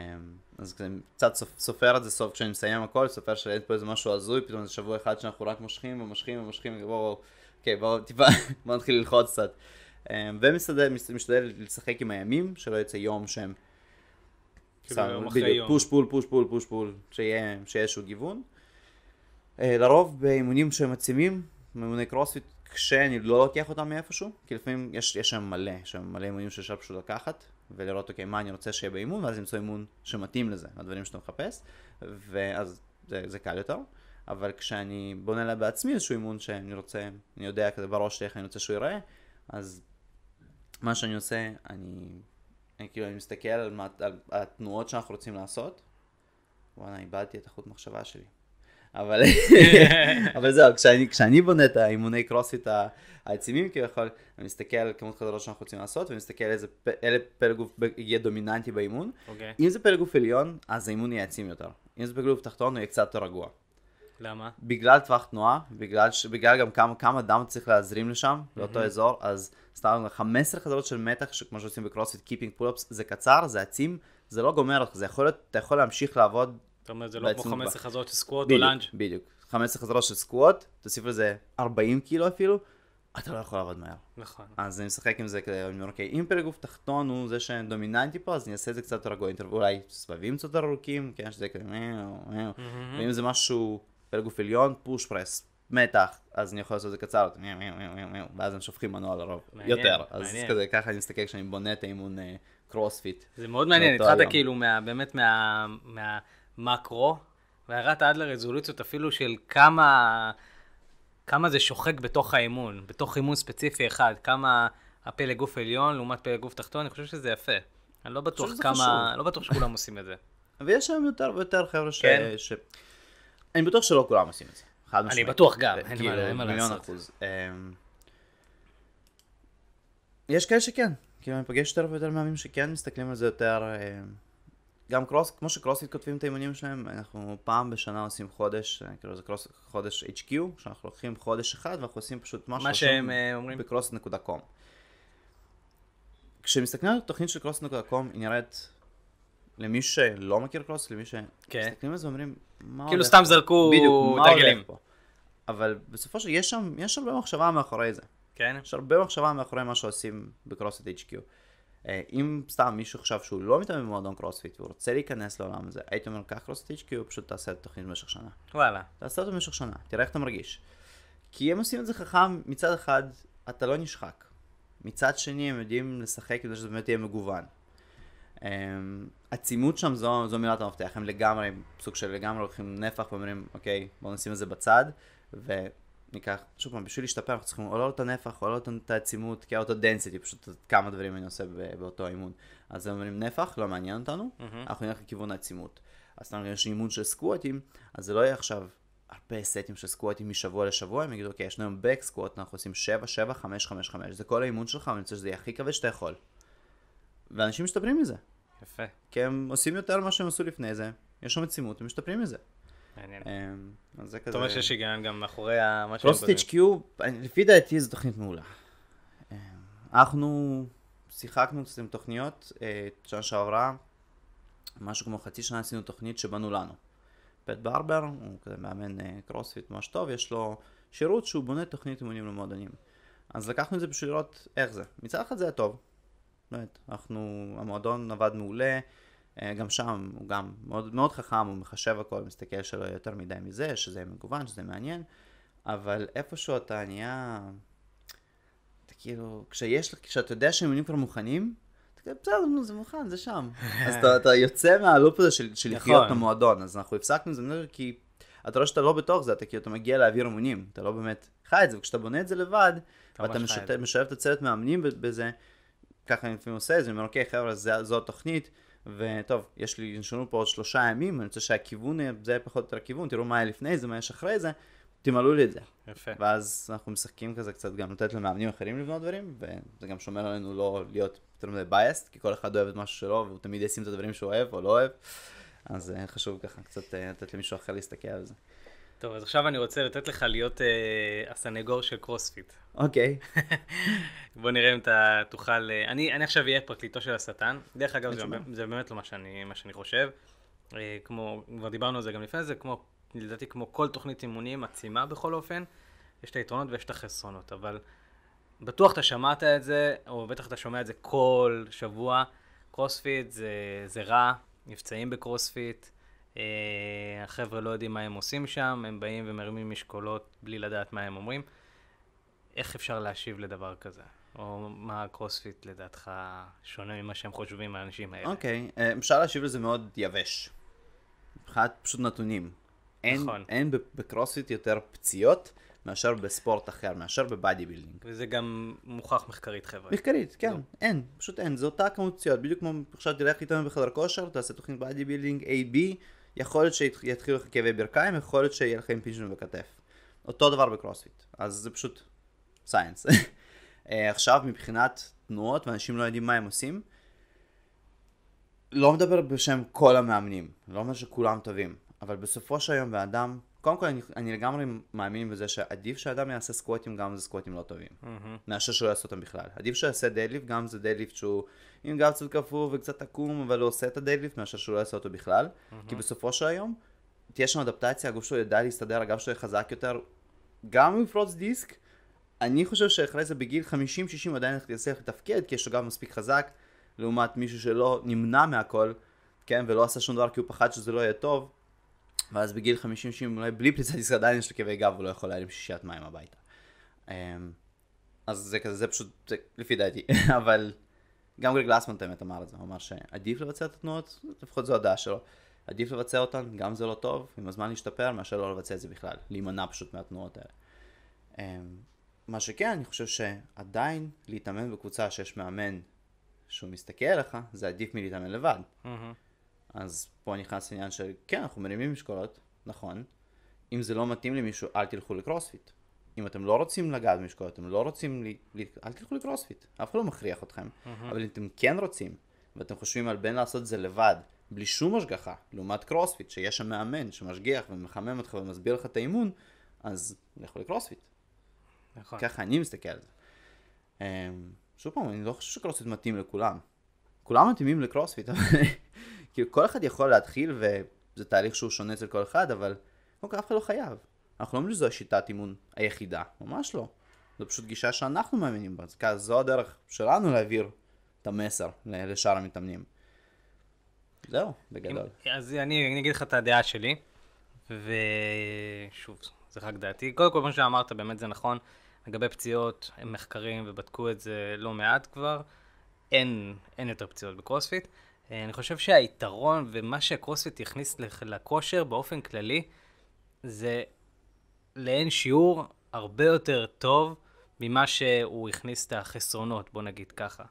אז אני קצת סופר את זה סוף כשאני מסיים הכל, סופר שאין פה איזה משהו הזוי, פתאום זה שבוע אחד שאנחנו רק מושכים ומושכים ומושכים, בואו, אוקיי, בואו טיפה, בואו נתחיל ללחוץ קצת. אמ, ומשתדל לשחק עם הימים, שלא יצא יום שהם כאילו בדיוק, פוש פול, פוש פול, פוש פול, שיהיה איזשהו גיוון. אה, לרוב באימונים שמצימים, מאימוני קרוספיט, כשאני לא לוקח אותם מאיפשהו, כי לפעמים יש שם מלא, יש שם מלא אימונים שאפשר פשוט לקחת, ולראות אוקיי מה אני רוצה שיהיה באימון, ואז למצוא אימון שמתאים לזה, הדברים שאתה מחפש, ואז זה, זה קל יותר. אבל כשאני בונה לה בעצמי איזשהו אימון שאני רוצה, אני יודע כזה בראש איך אני רוצה שהוא ייראה, אז מה שאני עושה, אני אני כאילו, אני מסתכל על, מה, על, על התנועות שאנחנו רוצים לעשות, וואלה, איבדתי את החוט מחשבה שלי. אבל, אבל זהו, כשאני, כשאני בונה את האימוני קרוספיט העצימים כביכול, אני מסתכל על כמות חזרות שאנחנו רוצים לעשות, ואני מסתכל על איזה פלג גוף יהיה דומיננטי באימון. Okay. אוקיי. אם זה פלג גוף עליון, אז האימון יהיה עצים יותר. אם זה פלג גוף תחתון, הוא יהיה קצת יותר רגוע. למה? בגלל טווח תנועה, בגלל, בגלל גם כמה, כמה דם צריך להזרים לשם, mm-hmm. לאותו אזור, אז סתם 15 חזרות של מתח, כמו שעושים בקרוספיט, קיפינג פולאפס, זה קצר, זה עצים, זה לא גומר אותך, זה יכול להיות, אתה יכול להמשיך לעבוד. אתה אומר, זה לא כמו 15 חזרות של סקווט או לאנג'. בדיוק, 15 חזרות של סקווט, תוסיף לזה 40 קילו אפילו, אתה לא יכול לעבוד מהר. נכון. אז אני משחק עם זה כדי, אני אומר, אוקיי, אם פלגוף תחתון הוא זה שדומיננטי פה, אז אני אעשה את זה קצת יותר רגוע, אולי סבבים קצת ארוכים, כן, שזה כזה, אה, אה, אה. ואם זה משהו, פלגוף עליון, פוש פרס, מתח, אז אני יכול לעשות את זה קצר, ואז הם שופכים מנוע לרוב, יותר. אז כזה, ככה אני מסתכל כשאני בונה את האימון קרוספיט. אה, זה מאוד מעניין, התחלת כאילו באמת מהמקרו, וירדת עד לרזולוציות אפילו של כמה... כמה זה שוחק בתוך האימון, בתוך אימון ספציפי אחד, כמה הפלא גוף עליון לעומת פלא גוף תחתון, אני חושב שזה יפה. אני לא בטוח כמה, לא בטוח שכולם עושים את זה. ויש היום יותר ויותר חבר'ה כן. ש... אני בטוח שלא כולם עושים את זה. חד משמעית. אני בטוח גם, אה, אין כאילו, מה לעשות. אמ, יש כאלה שכן, כאילו אני פגש יותר ויותר מאמנים שכן מסתכלים על זה יותר, אמ, גם קרוס, כמו שקרוספיט כותבים את האימונים שלהם, אנחנו פעם בשנה עושים חודש, אה, כאילו זה קרוס, חודש HQ, שאנחנו לוקחים חודש אחד ואנחנו עושים פשוט מה, שהם אה, אומרים נקודה קום. כשמסתכלים על התוכנית של נקודה קום, היא נראית למי שלא מכיר קרוס, למי כן. שמסתכלים okay. על זה ואומרים, מה כאילו סתם זרקו דגלים. אבל בסופו של יש שם, יש הרבה מחשבה מאחורי זה. כן. יש הרבה מחשבה מאחורי מה שעושים בקרוספיט HQ. אה, אם סתם מישהו חשב שהוא לא מתאמן במועדון קרוספיט והוא רוצה להיכנס לעולם הזה, הייתי אומר, קח קרוספיט HQ, פשוט תעשה את התוכנית במשך שנה. וואלה. תעשה אותו במשך שנה, תראה איך אתה מרגיש. כי הם עושים את זה חכם, מצד אחד, אתה לא נשחק. מצד שני, הם יודעים לשחק כדי שזה באמת יהיה מגוון. אמ, עצימות שם זו, זו מילת המפתח, הם לגמרי, סוג של לגמרי לוקחים נפח ואומרים, אוקיי, בואו נשים את זה בצד. וניקח, שוב פעם, בשביל להשתפר אנחנו צריכים או את הנפח, או את העצימות, כי האוטו דנסיטי, פשוט כמה דברים אני עושה באותו אימון. אז הם אומרים נפח, לא מעניין אותנו, mm-hmm. אנחנו נלך לכיוון העצימות. אז סתם יש אימון של סקווטים, אז זה לא יהיה עכשיו הרבה סטים של סקווטים משבוע לשבוע, הם יגידו, אוקיי, יש לנו בק back אנחנו עושים 7, 7, 5, 5, 5, זה כל האימון שלך, אני רוצה שזה יהיה הכי כבד שאתה יכול. ואנשים משתפרים מזה. יפה. כי הם עושים יותר ממה שהם עשו לפני זה, יש שם עצימות, הם משתפרים מזה. מעניין. אמ, אז זה כזה... אתה אומר שיש היגיון גם מאחורי ה... ש... פרוסט לפי דעתי זו תוכנית מעולה. אמ, אנחנו שיחקנו עם תוכניות, אה, שנה שעברה, משהו כמו חצי שנה עשינו תוכנית שבנו לנו. פט ברבר, הוא כזה מאמן קרוספיט אה, ממש טוב, יש לו שירות שהוא בונה תוכנית אימונים למועדונים. אז לקחנו את זה בשביל לראות איך זה. מצד אחד זה היה טוב, באמת, אנחנו, המועדון עבד מעולה, אה, גם שם הוא גם מאוד, מאוד חכם, הוא מחשב הכל, מסתכל שלא יהיה יותר מדי מזה, שזה יהיה מגוון, שזה מעניין, אבל איפשהו אתה נהיה... אתה כאילו, כשיש, כשאתה יודע שהאימונים כבר מוכנים, אתה כאילו, בסדר, נו, זה מוכן, זה שם. אז אתה, אתה יוצא מהלופ הזה של, של לחיות נכון. במועדון, אז אנחנו הפסקנו את זה, כי אתה רואה שאתה לא בתוך זה, אתה כאילו, אתה מגיע להעביר אימונים, אתה לא באמת חי את זה, וכשאתה בונה את זה לבד, ואתה משלב את הצוות מאמנים בזה, ככה אני לפעמים עושה את זה, אני אומר, אוקיי, חבר'ה, זו התוכנית. וטוב, יש לי, נשארו פה עוד שלושה ימים, אני רוצה שהכיוון, אה, זה יהיה פחות או יותר הכיוון, תראו מה היה לפני זה, מה יש אחרי זה, תמלאו לי את זה. יפה. ואז אנחנו משחקים כזה קצת גם לתת למאמנים אחרים לבנות דברים, וזה גם שומר עלינו לא להיות יותר מדי biased, כי כל אחד אוהב את משהו שלו, והוא תמיד ישים את הדברים שהוא אוהב או לא אוהב, אז אה, חשוב ככה קצת אה, לתת למישהו אחר להסתכל על זה. טוב, אז עכשיו אני רוצה לתת לך להיות אה, הסנגור של קרוספיט. אוקיי. Okay. בוא נראה אם אתה תוכל... אה, אני, אני עכשיו אהיה פרקליטו של השטן. דרך אגב, זה, זה באמת לא מה שאני, מה שאני חושב. אה, כמו, כבר דיברנו על זה גם לפני זה, כמו, לדעתי כמו כל תוכנית אימונים עצימה בכל אופן, יש את היתרונות ויש את החסרונות, אבל בטוח אתה שמעת את זה, או בטח אתה שומע את זה כל שבוע. קרוספיט זה, זה רע, נפצעים בקרוספיט. אה, החבר'ה לא יודעים מה הם עושים שם, הם באים ומרימים משקולות בלי לדעת מה הם אומרים. איך אפשר להשיב לדבר כזה? או מה הקרוספיט לדעתך שונה ממה שהם חושבים האנשים האלה? אוקיי, okay. אה, אפשר להשיב לזה מאוד יבש. מבחינת פשוט נתונים. אין, נכון. אין בקרוספיט יותר פציעות מאשר בספורט אחר, מאשר בבאדי בילדינג. וזה גם מוכח מחקרית חבר'ה. מחקרית, כן, לא. אין, פשוט אין, זה אותה כמות פציעות, בדיוק כמו עכשיו תלך איתנו בחדר כושר, תעשה תוכנית באדי בילדינג A, B, יכול להיות שיתחילו לך כאבי ברכיים, יכול להיות שיהיה לך אימפינג'ון בכתף. אותו דבר בקרוספיט, אז זה פשוט סייאנס. אה, עכשיו מבחינת תנועות, ואנשים לא יודעים מה הם עושים, לא מדבר בשם כל המאמנים, לא אומר שכולם טובים, אבל בסופו של יום בן אדם קודם כל, אני, אני לגמרי מאמין בזה שעדיף שאדם יעשה סקווטים גם אם זה סקווטים לא טובים. Mm-hmm. מאשר שהוא יעשה אותם בכלל. עדיף שהוא יעשה דדליפט, גם אם זה דדליפט שהוא עם גב צוד קפוא וקצת עקום, אבל הוא עושה את הדדליפט, מאשר שהוא לא יעשה אותו בכלל. Mm-hmm. כי בסופו של היום, תהיה שם אדפטציה, הגוף שלו ידע להסתדר, הגב שלו יהיה חזק יותר. גם אם יפרוץ דיסק, אני חושב שאחרי זה בגיל 50-60 עדיין יצליח לתפקד, כי יש לו גב מספיק חזק, לעומת מישהו שלא נמנע מהכל, כן, ולא עשה שום דבר כי הוא פחד שזה לא יהיה טוב. ואז בגיל 50-60 אולי בלי פליצת דיסק עדיין יש לו כאבי גב הוא לא יכול היה שישיית מים הביתה. אמ, אז זה כזה, זה פשוט, זה, לפי דעתי, אבל גם גרג גלסמן באמת אמר את זה, הוא אמר שעדיף לבצע את התנועות, לפחות זו הדעה שלו, עדיף לבצע אותן, גם זה לא טוב, עם הזמן להשתפר, מאשר לא לבצע את זה בכלל, להימנע פשוט מהתנועות האלה. אמ, מה שכן, אני חושב שעדיין להתאמן בקבוצה שיש מאמן שהוא מסתכל עליך, זה עדיף מלהתאמן לבד. Mm-hmm. אז פה נכנס לעניין של כן, אנחנו מרימים משקולות, נכון. אם זה לא מתאים למישהו, אל תלכו לקרוספיט. אם אתם לא רוצים לגעת במשקולות, אתם לא רוצים, ל... לי, אל תלכו לקרוספיט, אף אחד לא מכריח אתכם. Mm-hmm. אבל אם אתם כן רוצים, ואתם חושבים על בין לעשות את זה לבד, בלי שום השגחה, לעומת קרוספיט, שיש שם מאמן שמשגיח ומחמם אותך ומסביר לך את האימון, אז לכו לקרוספיט. נכון. ככה אני מסתכל על זה. אמ, שוב פעם, אני לא חושב שקרוספיט מתאים לכולם. כולם מתאימים לקרוספיט, אבל... כאילו כל אחד יכול להתחיל וזה תהליך שהוא שונה אצל כל אחד, אבל קודם כל אף אחד לא חייב. אנחנו לא אומרים שזו השיטת אימון היחידה, ממש לא. זו פשוט גישה שאנחנו מאמינים בה, כי זו הדרך שלנו להעביר את המסר לשאר המתאמנים. זהו, בגדול. אז אני, אני אגיד לך את הדעה שלי, ושוב, זה רק דעתי. קודם כל, כמו שאמרת באמת זה נכון, לגבי פציעות, הם מחקרים ובדקו את זה לא מעט כבר, אין, אין יותר פציעות בקרוספיט. אה, אני חושב שהיתרון ומה שקרוספיט הכניס לכושר באופן כללי, זה לאין שיעור הרבה יותר טוב ממה שהוא הכניס את החסרונות, בוא נגיד ככה.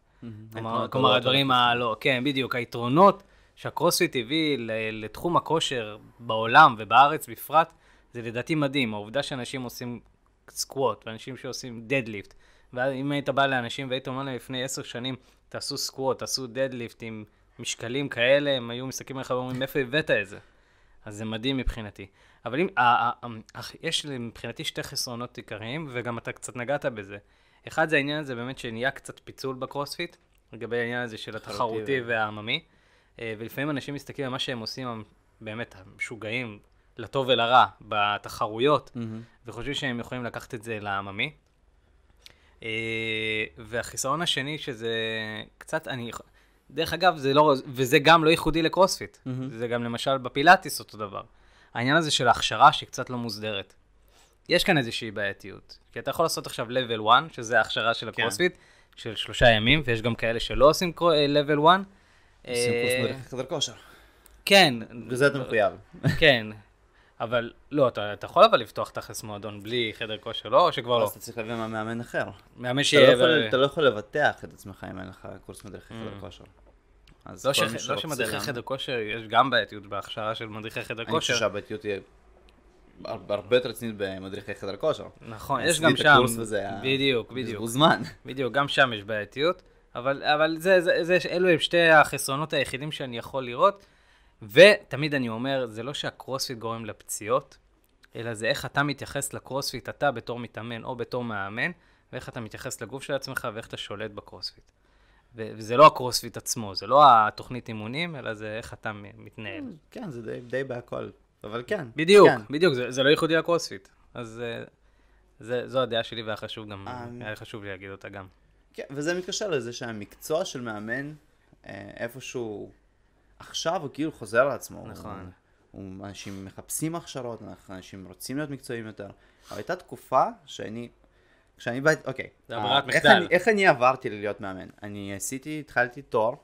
כלומר, לא הדברים הלא, כן, בדיוק, היתרונות שהקרוספיט הביא לתחום הכושר בעולם ובארץ בפרט, זה לדעתי מדהים. העובדה שאנשים עושים סקווט, ואנשים שעושים דדליפט, ואם היית בא לאנשים והיית אומר להם לפני עשר שנים, תעשו סקווט, תעשו דדליפט עם... משקלים כאלה, הם היו מסתכלים עליך ואומרים, מאיפה הבאת את זה? אז זה מדהים מבחינתי. אבל אם, אה, אה, אה, יש מבחינתי שתי חסרונות עיקריים, וגם אתה קצת נגעת בזה. אחד זה העניין הזה באמת שנהיה קצת פיצול בקרוספיט, לגבי העניין הזה של התחרותי והעממי. ולפעמים אנשים מסתכלים על מה שהם עושים, הם באמת המשוגעים, לטוב ולרע, בתחרויות, mm-hmm. וחושבים שהם יכולים לקחת את זה לעממי. והחיסרון השני, שזה קצת, אני, דרך אגב, זה לא, וזה גם לא ייחודי לקרוספיט, mm-hmm. זה גם למשל בפילאטיס אותו דבר. העניין הזה של ההכשרה שהיא קצת לא מוסדרת. יש כאן איזושהי בעייתיות, כי אתה יכול לעשות עכשיו level 1, שזה ההכשרה של כן. הקרוספיט, כן. של שלושה ימים, ויש גם כאלה שלא עושים אה, level 1. עושים קורס מדריך אה, חדר כושר. כן. בזה אתה מחויב. כן, אבל לא, אתה, אתה יכול אבל לפתוח תכלס מועדון בלי חדר כושר, לא? או שכבר לא? אז אתה צריך להביא מהמאמן אחר. מאמן לא שיהיה... אתה לא יכול לבטח את עצמך אם אין לך קורס מדריכי mm. חדר כושר. לא, לא שמדריכי חדר כושר, יש גם בעייתיות בהכשרה של מדריכי חדר כושר. אני חושב שהבעייתיות תהיה הרבה יותר רצינית במדריכי חדר כושר. נכון, יש גם שם. בדיוק, בדיוק. בזבוז זמן. בדיוק, גם שם יש בעייתיות. אבל, אלו הם שתי החסרונות היחידים שאני יכול לראות. ותמיד אני אומר, זה לא שהקרוספיט גורם לפציעות, אלא זה איך אתה מתייחס לקרוספיט, אתה בתור מתאמן או בתור מאמן, ואיך אתה מתייחס לגוף של עצמך ואיך אתה שולט בקרוספיט. וזה לא הקרוספיט עצמו, זה לא התוכנית אימונים, אלא זה איך אתה מתנהל. Mm, כן, זה די, די בהכל, אבל כן. בדיוק, כן. בדיוק, זה, זה לא ייחודי לקרוספיט. אז אה, זה, זו הדעה שלי והיה חשוב גם, אה, היה חשוב לי להגיד אותה גם. כן, וזה מתקשר לזה שהמקצוע של מאמן, אה, איפשהו עכשיו הוא כאילו חוזר על עצמו. נכון. הוא, הוא, אנשים מחפשים הכשרות, אנשים רוצים להיות מקצועיים יותר. אבל הייתה תקופה שאני, כשאני בא, אוקיי. זה אמרת אה, מחדל. איך אני, איך אני עברתי ללהיות מאמן? אני עשיתי, התחלתי תור,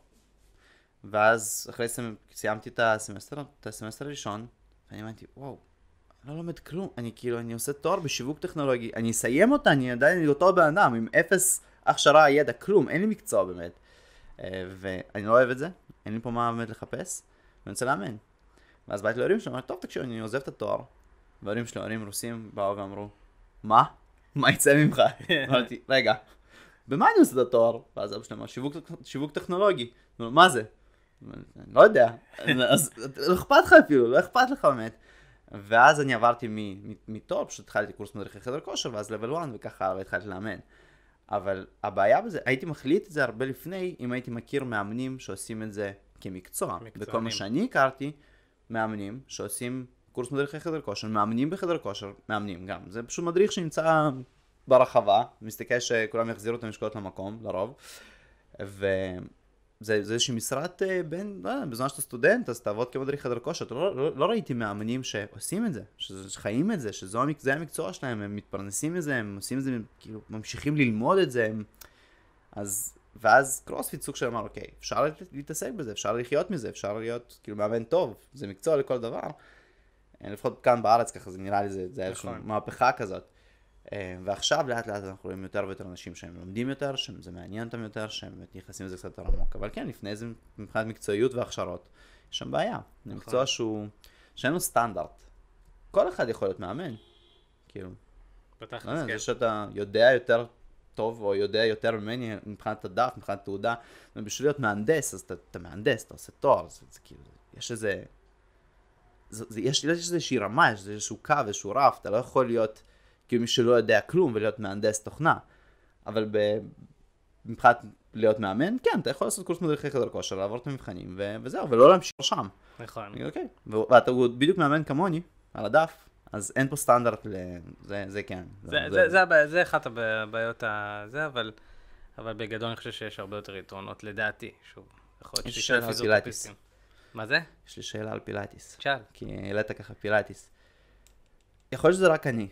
ואז אחרי סיימתי את הסמסטר, את הסמסטר הראשון, ואני אמרתי, וואו, אני לא לומד כלום, אני כאילו, אני עושה תואר בשיווק טכנולוגי, אני אסיים אותה, אני עדיין אותו בן אדם, עם אפס הכשרה, ידע, כלום, אין לי מקצוע באמת. אה, ואני לא אוהב את זה, אין לי פה מה באמת לחפש, ואני רוצה לאמן. ואז באתי להורים שלו, אמרתי, טוב, תקשיב, אני עוזב את התואר. וההורים שלו, הורים רוסים, באו ואמרו, מה? מה יצא ממך? אמרתי, רגע, במה אני עושה את התואר? ואז אבא שלו אמר, שיווק טכנולוגי. מה זה? אני לא יודע. אז לא אכפת לך אפילו, לא אכפת לך באמת. ואז אני עברתי מתואר, פשוט התחלתי קורס מדריכי חדר כושר, ואז level 1, וככה התחלתי לאמן. אבל הבעיה בזה, הייתי מחליט את זה הרבה לפני, אם הייתי מכיר מאמנים שעושים את זה כמקצוע. מקצוענים. וכל מה שאני הכרתי, מאמנים שעושים קורס מדריכי חדר כושר, מאמנים בחדר כושר, מאמנים גם. זה פשוט מדריך שנמצא ברחבה, מסתכל שכולם יחזירו את המשקולות למקום, לרוב. ו... זה, זה איזושהי משרת אה, בין, לא, יודע, בזמן שאתה סטודנט, אז תעבוד כמדריך חדר כושר. לא, לא, לא ראיתי מאמנים שעושים את זה, שחיים את זה, שזה המקצוע שלהם, הם מתפרנסים מזה, הם עושים את זה, הם כאילו ממשיכים ללמוד את זה. הם... אז, ואז קרוספיט סוג של אמר, אוקיי, אפשר להתעסק בזה, אפשר לחיות מזה, אפשר להיות כאילו מאמן טוב, זה מקצוע לכל דבר. לפחות כאן בארץ ככה זה נראה לי, זה, זה נכון. איזושהי מהפכה כזאת. אה, ועכשיו לאט לאט אנחנו רואים יותר ויותר אנשים שהם לומדים יותר, שזה מעניין אותם יותר, שהם נכנסים לזה קצת יותר עמוק, אבל כן, לפני זה מבחינת מקצועיות והכשרות, יש שם בעיה. זה נכון. מקצוע שהוא, שאין לו סטנדרט. כל אחד יכול להיות מאמן, כאילו. פתח לא כן. זה שאתה יודע יותר טוב או יודע יותר ממני מבחינת הדף, מבחינת תעודה, ובשביל להיות מהנדס, אז אתה, אתה מהנדס, אתה עושה תואר, זה, זה כאילו, יש איזה... זה, זה, יש, יש איזושהי רמה, יש איזשהו קו, איזשהו רף, אתה לא יכול להיות כמי כאילו, שלא יודע כלום ולהיות מהנדס תוכנה. אבל מבחינת להיות מאמן, כן, אתה יכול לעשות קורס מדריכי חדר כושר, לעבור את המבחנים ו... וזהו, ולא להמשיך שם. נכון. אוקיי, ואתה בדיוק מאמן כמוני, על הדף, אז אין פה סטנדרט ל... זה, זה כן. זה, זה, זה, זה, זה, זה אחת הבעיות הזה, אבל, אבל בגדול אני חושב שיש הרבה יותר יתרונות, לדעתי, שוב. יש לי שאלה על פילאטיס. מה זה? יש לי שאלה על פילאטיס. שאל. כי העלית ככה פילאטיס. יכול להיות שזה רק אני,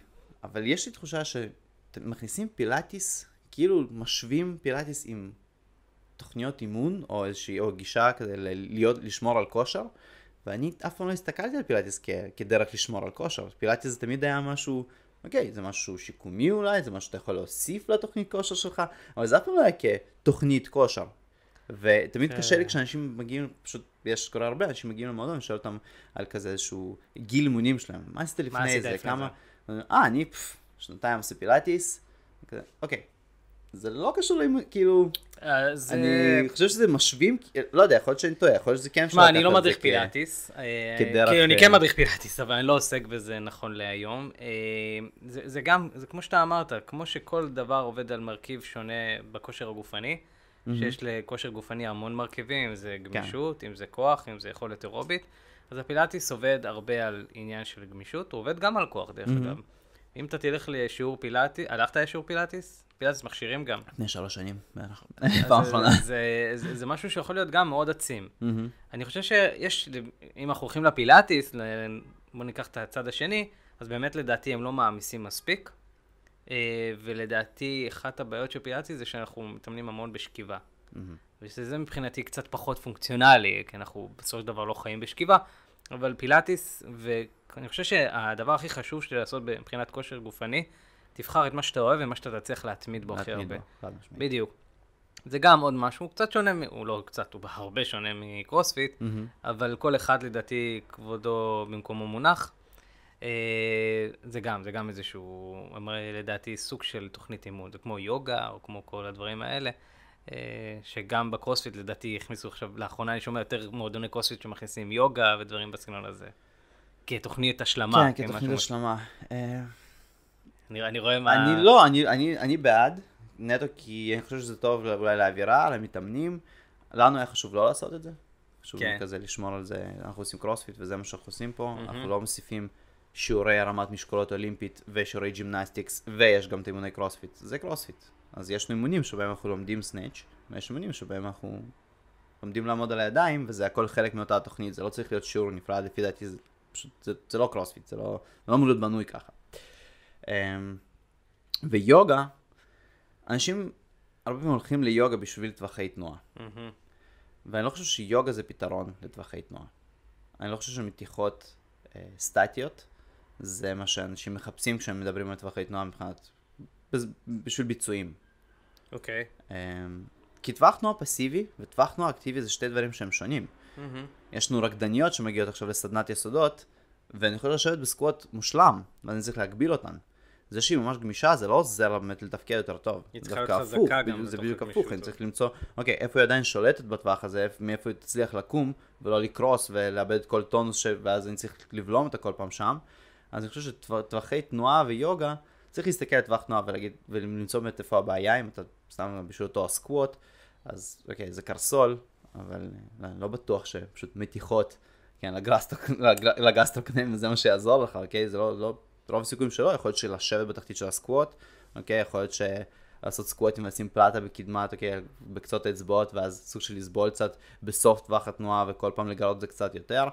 אבל יש לי תחושה שמכניסים פילאטיס, כאילו משווים פילאטיס עם תוכניות אימון, או איזושהי או גישה כדי להיות, לשמור על כושר, ואני אף פעם לא הסתכלתי על פילאטיס כ, כדרך לשמור על כושר. פילאטיס זה תמיד היה משהו, אוקיי, זה משהו שיקומי אולי, זה משהו שאתה יכול להוסיף לתוכנית כושר שלך, אבל זה אף פעם לא היה כתוכנית כושר. ותמיד okay. כן. קשה לי כשאנשים מגיעים, פשוט יש קורה הרבה, אנשים מגיעים למועדון, אני שואל אותם על כזה איזשהו גיל אימונים שלהם, מה עשית לפני זה, כמה... זה? אה, אני פפ, שנתיים עושה פילאטיס. אוקיי. זה לא קשור לאם, כאילו... אז... אה, אני חושב שזה משווים, לא יודע, יכול להיות שאני טועה, יכול להיות שזה כן אפשר לקחת את לא זה. אני לא מדריך פילאטיס. אה, כאילו, אני כן מדריך פילאטיס, אבל אני לא עוסק בזה נכון להיום. אה, זה גם, זה כמו שאתה אמרת, כמו שכל דבר עובד על מרכיב שונה בכושר הגופני. mm-hmm. שיש לכושר גופני המון מרכיבים, אם זה כן. גמישות, כן. אם זה כוח, אם זה יכולת אירובית. אז הפילאטיס עובד הרבה על עניין של גמישות, הוא עובד גם על כוח, דרך mm-hmm. אגב. אם אתה תלך לשיעור פילאטיס, הלכת לשיעור פילאטיס? פילאטיס מכשירים גם. לפני שלוש שנים, פעם אחרונה. זה, זה, זה משהו שיכול להיות גם מאוד עצים. Mm-hmm. אני חושב שיש, אם אנחנו הולכים לפילאטיס, בואו ניקח את הצד השני, אז באמת לדעתי הם לא מעמיסים מספיק. אה, ולדעתי, אחת הבעיות של פילאטי זה שאנחנו מתאמנים המון בשכיבה. Mm-hmm. ושזה מבחינתי קצת פחות פונקציונלי, כי אנחנו בסופו של דבר לא חיים בשכיבה, אבל פילאטיס, ואני חושב שהדבר הכי חשוב שלי לעשות מבחינת כושר גופני, תבחר את מה שאתה אוהב ומה שאתה תצליח להתמיד בו הכי הרבה. בדיוק. זה גם עוד משהו, קצת שונה, מ... הוא לא קצת, הוא הרבה שונה מקרוספיט, mm-hmm. אבל כל אחד לדעתי כבודו במקומו מונח. אה, זה גם, זה גם איזשהו, לדעתי, סוג של תוכנית אימון. זה כמו יוגה, או כמו כל הדברים האלה, אה, שגם בקרוספיט, לדעתי, הכניסו עכשיו, לאחרונה אני שומע יותר מועדוני קרוספיט שמכניסים יוגה ודברים בסגנון הזה. כתוכנית השלמה. כן, כתוכנית השלמה. אה, אני, אני רואה מה... אני לא, אני, אני, אני בעד, נטו כי אני חושב שזה טוב אולי לאווירה, למתאמנים. לנו היה חשוב לא לעשות את זה. חשוב כן. כזה לשמור על זה, אנחנו עושים קרוספיט וזה מה שאנחנו עושים פה, mm-hmm. אנחנו לא מוסיפים... שיעורי הרמת משקולות אולימפית ושיעורי ג'ימנסטיקס, ויש גם את אימוני קרוספיט. זה קרוספיט. אז יש לנו אימונים שבהם אנחנו לומדים סנאץ', ויש אימונים שבהם אנחנו לומדים לעמוד על הידיים, וזה הכל חלק מאותה תוכנית, זה לא צריך להיות שיעור נפרד, לפי דעתי זה פשוט, זה, זה לא קרוספיט, זה לא, זה לא מולד בנוי ככה. אמ, ויוגה, אנשים הרבה פעמים הולכים ליוגה בשביל טווחי תנועה. ואני לא חושב שיוגה זה פתרון לטווחי תנועה. אני לא חושב שמתיחות אה, סטטיות זה מה שאנשים מחפשים כשהם מדברים על טווחי תנועה מבחינת... בשביל ביצועים. אוקיי. Okay. אמ, כי טווח תנועה פסיבי וטווח תנועה אקטיבי זה שתי דברים שהם שונים. Mm-hmm. יש לנו רקדניות שמגיעות עכשיו לסדנת יסודות, והן יכולות לשבת בסקוואט מושלם, ואני צריך להגביל אותן. זה שהיא ממש גמישה, זה לא עוזר לה באמת לתפקד יותר טוב. היא צריכה להיות חזקה הפוך, גם. זה בדיוק הפוך, אני צריך למצוא, אוקיי, איפה היא עדיין שולטת בטווח הזה, מאיפה היא תצליח לקום, ולא לקרוס ולאבד את כל טונוס, ש... ואז אני צריך לבלום את הכל פעם שם. אז אני חושב שטווחי תנועה ויוגה, צריך להסתכל על טווח תנועה ולגיד, ולמצוא באמת איפה הבעיה, אם אתה סתם בשביל אותו הסקווט, אז אוקיי, זה קרסול, אבל לא, אה, אני לא בטוח שפשוט מתיחות, כן, לגסטרוקנים זה מה שיעזור לך, אוקיי? זה לא, לא, רוב הסיכויים שלו, יכול להיות שלשבת בתחתית של הסקווט, אוקיי? יכול להיות ש... לעשות סקווטים ולשים פלטה בקדמת, אוקיי, בקצות האצבעות, ואז סוג של לסבול קצת בסוף טווח התנועה, וכל פעם לגלות את זה קצת יותר.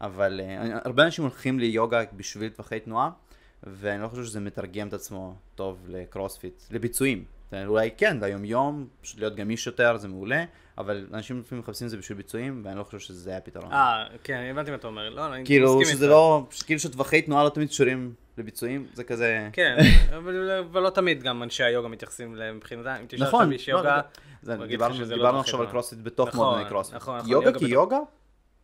אבל uh, הרבה אנשים הולכים ליוגה בשביל טווחי תנועה, ואני לא חושב שזה מתרגם את עצמו טוב לקרוספיט, לביצועים. אה, אולי כן, ליום יום, פשוט להיות גמיש יותר זה מעולה, אבל אנשים לפעמים מחפשים את זה בשביל ביצועים, ואני לא חושב שזה הפתרון. אה, כן, הבנתי מה אתה אומר. לא, אני כאילו מסכים איתך. כאילו שזה לא, כאילו שטווחי תנועה לא תמיד קשורים לביצועים, זה כזה... כן, אבל, אבל לא תמיד גם אנשי היוגה מתייחסים מבחינתם. אם תשאל אותם נכון, איש לא, יוגה, נכון, נכון. דיברנו עכשיו על קרוספיט בתוך מועדוני קרוספיט. יוגה כיוגה?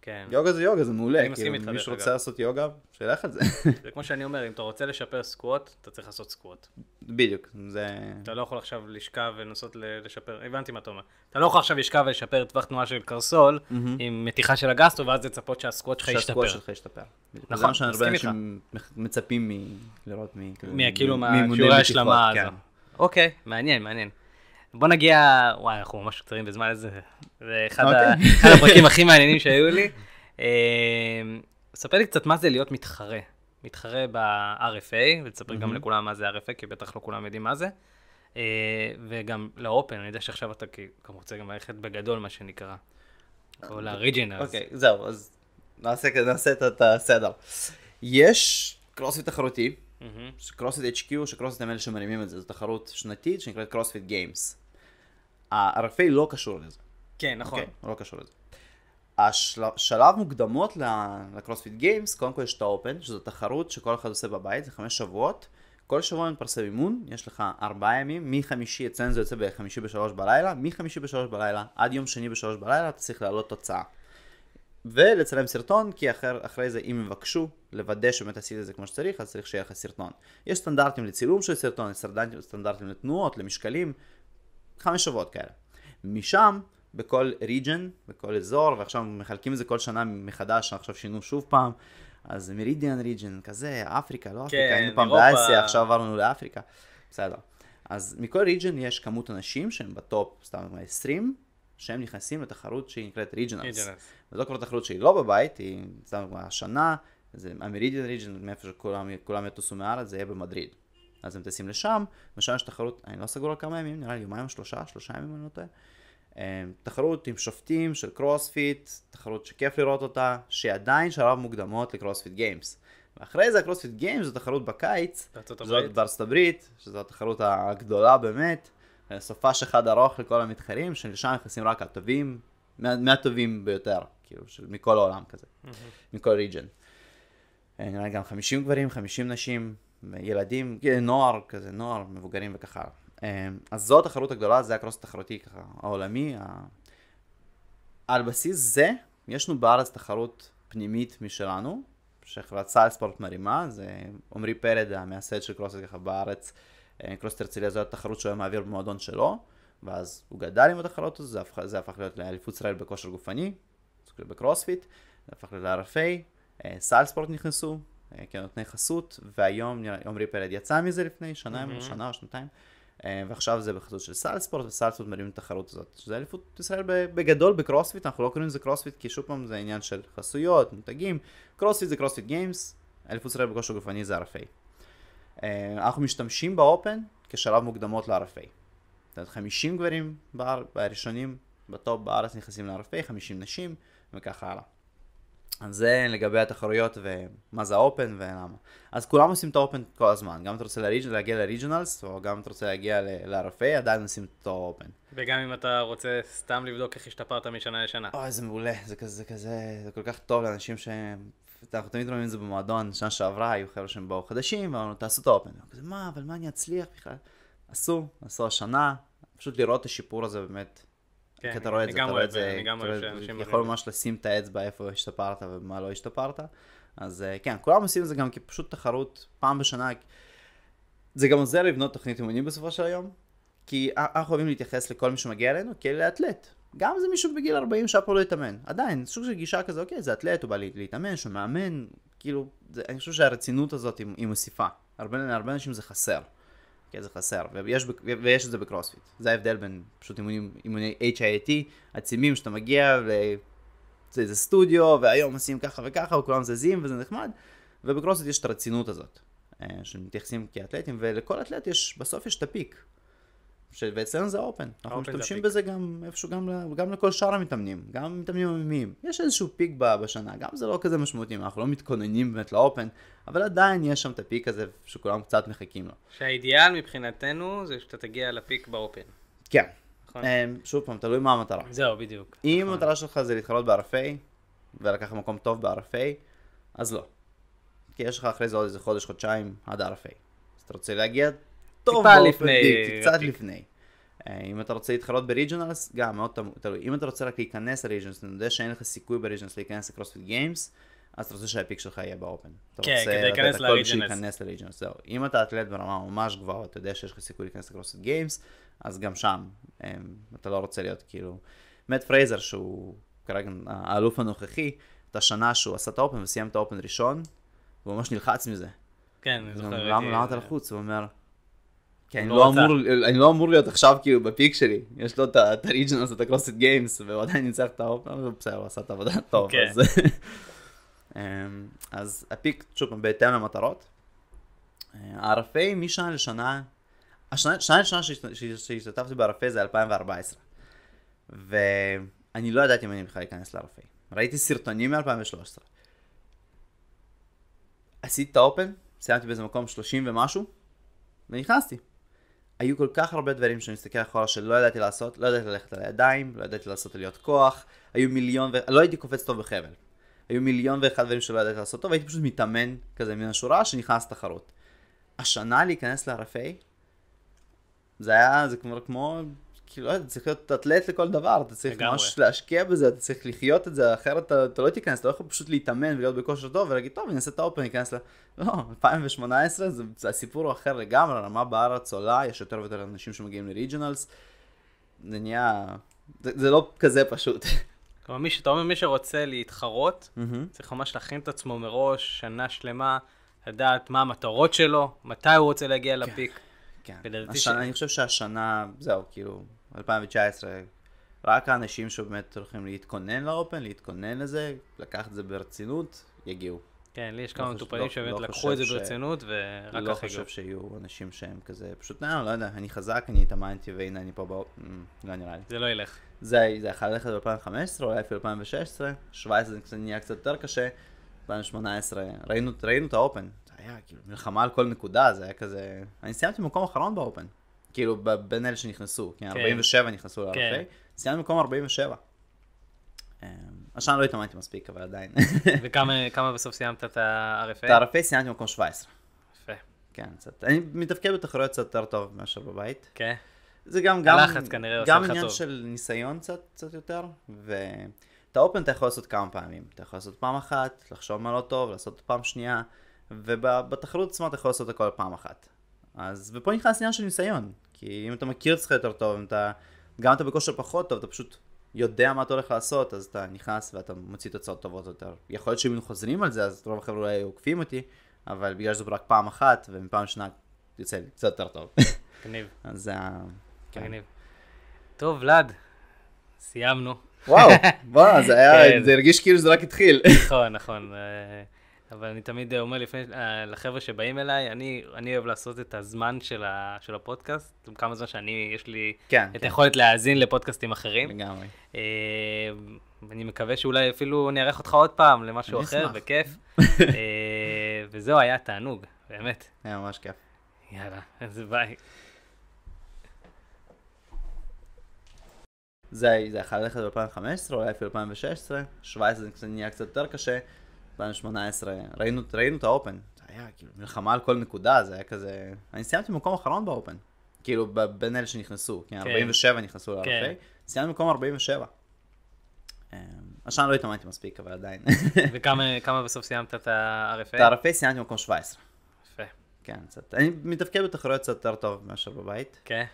כן. יוגה זה יוגה, זה מעולה. אני מסכים כאילו, איתך. דרך אגב. מי שרוצה לעשות יוגה, שילך על זה. זה כמו שאני אומר, אם אתה רוצה לשפר סקווט, אתה צריך לעשות סקווט. בדיוק, זה... אתה לא יכול עכשיו לשכב ולנסות לשפר, הבנתי מה אתה אומר. אתה לא יכול עכשיו לשכב ולשפר טווח תנועה של קרסול עם מתיחה של הגסטו, ואז לצפות שהסקווט שלך ישתפר. שהסקווט שלך ישתפר. נכון, מסכים איתך. זה מה שהרבה אנשים מצפים מלראות מ... כאילו מהשיעורי ההשלמה כן. הזו. אוקיי, מעניין, מעניין. בוא נגיע, וואי, אנחנו ממש קצרים בזמן הזה, זה אחד, okay. אוקיי. אחד הפרקים הכי מעניינים שהיו לי. אה, ספר לי קצת מה זה להיות מתחרה, מתחרה ב-RFA, ותספר גם לכולם מה זה RFA, כי בטח לא כולם יודעים מה זה. אה, וגם לאופן, אני יודע שעכשיו אתה גם רוצה גם ללכת בגדול, מה שנקרא. או ל אוקיי. לריג'ינרס. אוקיי, זהו, אז נעשה, נעשה את הסדר. יש קרוספיט תחרותי, שקרוספיט HQ, שקרוספיט הם אלה שמרימים את זה, זו תחרות שנתית שנקראת קרוספיט גיימס. הערפל לא קשור לזה. כן, נכון. Okay, אוקיי? לא קשור לזה. השלב מוקדמות לקרוספיט גיימס, קודם כל יש את האופן, שזו תחרות שכל אחד עושה בבית, זה חמש שבועות. כל שבוע מתפרסם אימון, יש לך ארבעה ימים, מחמישי, אצלנו זה יוצא בחמישי בשלוש בלילה, מחמישי בשלוש בלילה עד יום שני בשלוש בלילה אתה צריך להעלות תוצאה. ולצלם סרטון, כי אחר, אחרי זה אם יבקשו לוודא שבאמת עשית את זה כמו שצריך, אז צריך שיהיה לך סרטון. יש סטנדרטים לצילום של סרטון, יש סטנדרטים לתנועות, למשקלים, חמש שבועות כאלה. משם, בכל ריג'ן, בכל אזור, ועכשיו מחלקים את זה כל שנה מחדש, עכשיו שינו שוב פעם, אז מרידיאן ריג'ן, כזה, אפריקה, לא אפריקה, כן, היינו פעם באסיה, עכשיו עברנו לאפריקה, בסדר. אז מכל ריג'ן יש כמות אנשים שהם בטופ, סתם 20, שהם נכנסים לתחרות שהיא נקראת ריג'נלס. וזו כבר תחרות שהיא לא בבית, היא סתם השנה, זה המרידיאן ריג'ן, מאיפה שכולם יטוסו מהארץ, זה יהיה במדריד. אז הם טסים לשם, ושם יש תחרות, אני לא סגור על כמה ימים, נראה לי יומיים, שלושה, שלושה ימים, אני לא טועה. אמ, תחרות עם שופטים של קרוספיט, תחרות שכיף לראות אותה, שעדיין שלב מוקדמות לקרוספיט גיימס. ואחרי זה הקרוספיט גיימס זו תחרות בקיץ, זאת בארצות הברית, שזו התחרות הגדולה באמת, אה, סופש אחד ארוך לכל המתחרים, שלשם נכנסים רק הטובים, מה, מהטובים ביותר, כאילו, של, מכל העולם כזה, mm-hmm. מכל ריג'ן. אה, נראה גם 50 גברים, 50 נשים, ילדים, כן, נוער כזה, נוער, מבוגרים וכך הלאה. אמ, אז זו התחרות הגדולה, זה הקרוס התחרותי ככה, העולמי. ה... על בסיס זה, יש לנו בארץ תחרות פנימית משלנו, שחברת סל ספורט מרימה, זה עמרי פרד, המייסד של קרוסט ככה בארץ, אה, קרוסט הרצליה זו התחרות שהוא היה מעביר במועדון שלו, ואז הוא גדל עם התחרות הזו, זה, הפך, זה הפך להיות לאליפות ישראל בכושר גופני, בקרוספיט, זה הפך להיות ל-RFA, אה, סל ספורט נכנסו, אה, כנותני חסות, והיום עמרי פלד יצא מזה לפני שנה, mm-hmm. שנה או שנתיים, אה, ועכשיו זה בחסות של סל ספורט, וסל ספורט מרים את התחרות הזאת, שזה אליפות ישראל בגדול בקרוספיט, אנחנו לא קוראים לזה קרוספיט, כי שוב פעם זה עניין של חסויות, מותגים, קרוספיט זה קרוספיט גיימס, אליפות ישראל בכושר גופני זה RFA. אה, אנחנו משתמשים באופן כשלב מוקדמות ל-RFA. זאת אומרת 50 גברים בר, הראשונים בטופ בארץ נכנסים ל-RFA, 50 נשים וכך הלאה. אז זה לגבי התחרויות ומה זה האופן ולמה. אז כולם עושים את האופן כל הזמן, גם אם אתה רוצה לריג... להגיע לריג'ונלס, או גם אם אתה רוצה להגיע לערפי, עדיין עושים את האופן. וגם אם אתה רוצה סתם לבדוק איך השתפרת משנה לשנה. אוי, זה מעולה, זה כזה, זה כזה, זה כל כך טוב לאנשים ש... אנחנו תמיד רואים את זה במועדון, שנה שעברה היו חבר'ה שהם באו חדשים, ואמרנו, תעשו את האופן. מה, אבל מה אני אצליח בכלל? עשו, עשו השנה, פשוט לראות את השיפור הזה באמת כן, כי אתה רואה את זה, אתה רואה את זה, יכול ממש לשים את האצבע איפה השתפרת ומה לא השתפרת. אז אה, כן, כולם עושים את זה גם כפשוט תחרות פעם בשנה. זה גם עוזר לבנות תוכנית אימונים בסופו של היום, כי אה, אנחנו אוהבים להתייחס לכל מי שמגיע אלינו כאל אתלט. גם זה מישהו בגיל 40 שאף פעם לא התאמן. עדיין, סוג של גישה כזה, אוקיי, זה אתלט, הוא בא להתאמן, שהוא מאמן, כאילו, אני חושב שהרצינות הזאת היא, מוסיפה. הרבה אנשים זה חסר. כי זה חסר, ויש, ויש את זה בקרוספיט. זה ההבדל בין פשוט אימונים, אימוני HIT, עצימים שאתה מגיע לאיזה סטודיו, והיום עושים ככה וככה, וכולם זזים וזה נחמד, ובקרוספיט יש את הרצינות הזאת, אה, שמתייחסים כאתלטים, ולכל אתלט יש, בסוף יש את הפיק. ש... ואצלנו זה אופן, אנחנו משתמשים בזה גם איפשהו, גם, גם לכל שאר המתאמנים, גם מתאמנים עממיים. יש איזשהו פיק בשנה, גם זה לא כזה משמעותי, אנחנו לא מתכוננים באמת לאופן, אבל עדיין יש שם את הפיק הזה שכולם קצת מחכים לו. שהאידיאל מבחינתנו זה שאתה תגיע לפיק באופן. כן. נכון. אמ, שוב פעם, תלוי מה המטרה. זהו, בדיוק. אם נכון. המטרה שלך זה להתחלות בערפי, ולקחת מקום טוב בערפי, אז לא. כי יש לך אחרי זה עוד איזה חודש, חודשיים, עד ערפי. אז אתה רוצה להגיע טוב טיפה לפני, אוקיי. קצת לפני. אה, אם אתה רוצה להתחלות ב-regionals, גם מאוד תלוי. אם אתה רוצה רק להיכנס ל-regionals, אני יודע שאין לך סיכוי ב-regionals להיכנס לקרוספיט גיימס, אז אתה רוצה שהפיק שלך יהיה באופן. כן, כדי להיכנס ל-regionals. זהו. אם אתה אתלט ברמה ממש גבוהה, אתה יודע שיש לך סיכוי להיכנס לקרוספיט גיימס, אז גם שם, אמ, אתה לא רוצה להיות כאילו... מאט פרייזר, שהוא כרגע האלוף הנוכחי, את השנה שהוא עשה את האופן וסיים את האופן ראשון, הוא ממש נלחץ מזה. כן, אני זוכר. למה אתה אה, לחוץ? הוא אומר... כי כן. אני לא, לא אמור, אני לא אמור להיות עכשיו כאילו בפיק שלי, יש לו את ה region הזה, את הקלוסט גיימס, והוא עדיין ניצח את האופן, בסדר, הוא עשה את העבודה טוב, כן. אמ, אז הפיק, שוב פעם, בהתאם למטרות. ה-RFA אה, משנה לשנה, השנה לשנה שהשתתפתי ב-RFA זה 2014, ואני לא ידעתי אם אני בכלל אכנס ל-RFA. ראיתי סרטונים מ-2013. עשיתי את האופן, סיימתי באיזה מקום 30 ומשהו, ונכנסתי. היו כל כך הרבה דברים שאני מסתכל אחורה שלא ידעתי לעשות, לא ידעתי ללכת על הידיים, לא ידעתי לעשות עליות כוח, היו מיליון ו... לא הייתי קופץ טוב בחבל. היו מיליון ואחד דברים שלא ידעתי לעשות טוב, הייתי פשוט מתאמן כזה מן השורה שנכנס לתחרות. השנה להיכנס לערפי, זה היה, זה כמו, כמו כאילו, אה, אתה צריך להיות אתלט לכל דבר, אתה צריך ממש להשקיע בזה, אתה צריך לחיות את זה, אחרת אתה, אתה לא תיכנס, אתה לא יכול פשוט להתאמן ולהיות בכושר טוב ולהגיד, טוב, אני אעשה את האופן, אכנס ל... לא, 2018 זה, זה הסיפור הוא אחר לגמרי, הרמה בארץ עולה, יש יותר ויותר אנשים שמגיעים לריג'ונלס, זה נהיה... זה, זה לא כזה פשוט. כלומר, מי שאתה אומר, מי שרוצה להתחרות, mm-hmm. צריך ממש להכין את עצמו מראש, שנה שלמה, לדעת מה המטרות שלו, מתי הוא רוצה להגיע כן. לפיק. כן. השנה, ש... אני חושב שהשנה, זהו, כאילו, 2019, רק האנשים שבאמת הולכים להתכונן לאופן, להתכונן לזה, לקחת את זה ברצינות, יגיעו. כן, לי יש לא כמה מטופלים לא- שבאמת לא לקחו את זה ברצינות ורק אחרי לא חושב שיהיו אנשים שהם כזה, פשוט לא, לא יודע, אני חזק, אני התאמנתי והנה אני פה, בא... לא נראה לי. זה לא ילך. זה יכול ללכת ב-2015, אולי אפילו 2016, 2017 זה נהיה קצת יותר קשה, 2018, ראינו את האופן, זה היה כאילו מלחמה על כל נקודה, זה היה כזה, אני סיימתי במקום אחרון באופן. כאילו בין אלה שנכנסו, כן, 47 כן. נכנסו לאלפי, כן. סיימנו מקום 47. אמ, השנה לא התאמנתי מספיק, אבל עדיין. וכמה בסוף סיימת את ה-RFA? את ה-RFA סיימתי במקום 17. יפה. כן, קצת. אני מתפקד בתחרויות קצת יותר טוב מאשר בבית. כן. זה גם, גם, הלחץ כנראה עושה לך טוב. גם עניין של ניסיון קצת, קצת יותר, ואת האופן אתה יכול לעשות כמה פעמים. אתה יכול לעשות פעם אחת, לחשוב מה לא טוב, לעשות פעם שנייה, ובתחרות עצמה אתה יכול לעשות הכל פעם אחת. אז, ופה נכנס עניין של ניסיון. כי אם אתה מכיר את עצמך יותר טוב, אם אתה, גם אתה בכושר פחות טוב, אתה פשוט יודע מה אתה הולך לעשות, אז אתה נכנס ואתה מוציא תוצאות טובות יותר. יכול להיות שאם היינו חוזרים על זה, אז רוב החבר'ה אולי עוקפים אותי, אבל בגלל שזה רק פעם אחת, ומפעם שנה יוצא לי קצת יותר טוב. מגניב. אז זה ה... מגניב. כן. טוב, ולאד, סיימנו. וואו, וואו, זה היה, כן. זה הרגיש כאילו שזה רק התחיל. נכון, נכון. אה, אבל אני תמיד אה, אומר לפני, אה, לחבר'ה שבאים אליי, אני, אני אוהב לעשות את הזמן של, ה, של הפודקאסט, כמה זמן שאני, יש לי כן, את כן. היכולת כן. להאזין לפודקאסטים אחרים. לגמרי. אה, אני מקווה שאולי אפילו נארח אותך עוד פעם למשהו אחר, אשמח. בכיף. וזהו, היה תענוג, באמת. היה ממש כיף. יאללה, אז ביי. זה, זה יכול ללכת ב-2015, אולי אפילו ב 2016, 2017 זה נהיה קצת יותר קשה, 2018, ראינו, ראינו את האופן, זה היה כאילו מלחמה על כל נקודה, זה היה כזה... אני סיימתי במקום אחרון באופן, כאילו בין אלה שנכנסו, כן, 47 כן. נכנסו לאלפי, כן. סיימתי במקום 47. אמ, השנה לא התאמנתי מספיק, אבל עדיין. וכמה בסוף סיימת את ה-RFA? את ה-RFA סיימתי במקום 17. יפה. כן, קצת. אני מתפקד בתחרויות קצת יותר טוב מאשר בבית. כן.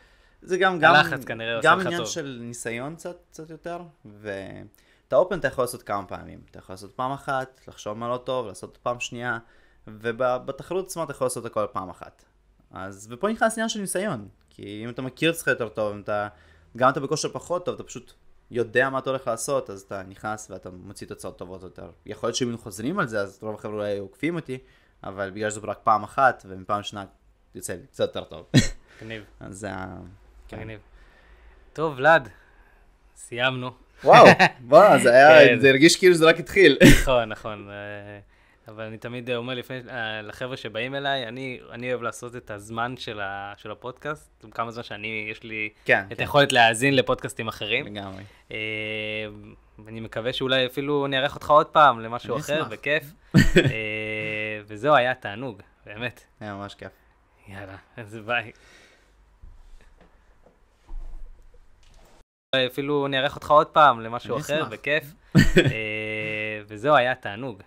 זה גם, הלחץ כנראה עושה לך טוב. גם עניין של ניסיון קצת, קצת יותר, ו... את האופן אתה יכול לעשות כמה פעמים. אתה יכול לעשות פעם אחת, לחשוב מה לא טוב, לעשות פעם שנייה, ובתחרות עצמה אתה יכול לעשות הכל פעם אחת. אז, ופה נכנס עניין של ניסיון, כי אם אתה מכיר את עצמך יותר טוב, אם אתה, גם אתה בכושר פחות טוב, אתה פשוט יודע מה אתה הולך לעשות, אז אתה נכנס ואתה מוציא תוצאות טובות יותר. יכול להיות שאם היינו חוזרים על זה, אז רוב החבר'ה אולי עוקפים אותי, אבל בגלל שזה רק פעם אחת, ומפעם שנה יוצא לי קצת יותר טוב. מגניב. אז זה ה... מגניב. כן. טוב, ולאד, סיימנו. וואו, וואו, זה היה, כן. זה הרגיש כאילו זה רק התחיל. נכון, נכון. אה, אבל אני תמיד אומר לפני, אה, לחבר'ה שבאים אליי, אני, אני אוהב לעשות את הזמן של, ה, של הפודקאסט, כמה זמן שאני, יש לי כן, את כן. היכולת כן. להאזין לפודקאסטים אחרים. לגמרי. אה, אני מקווה שאולי אפילו נארח אותך עוד פעם למשהו אחר, אשמח. בכיף. אה, וזהו, היה תענוג, באמת. היה ממש כיף. יאללה, אז ביי. אפילו נארח אותך עוד פעם למשהו אחר, בכיף. אה, וזהו, היה תענוג.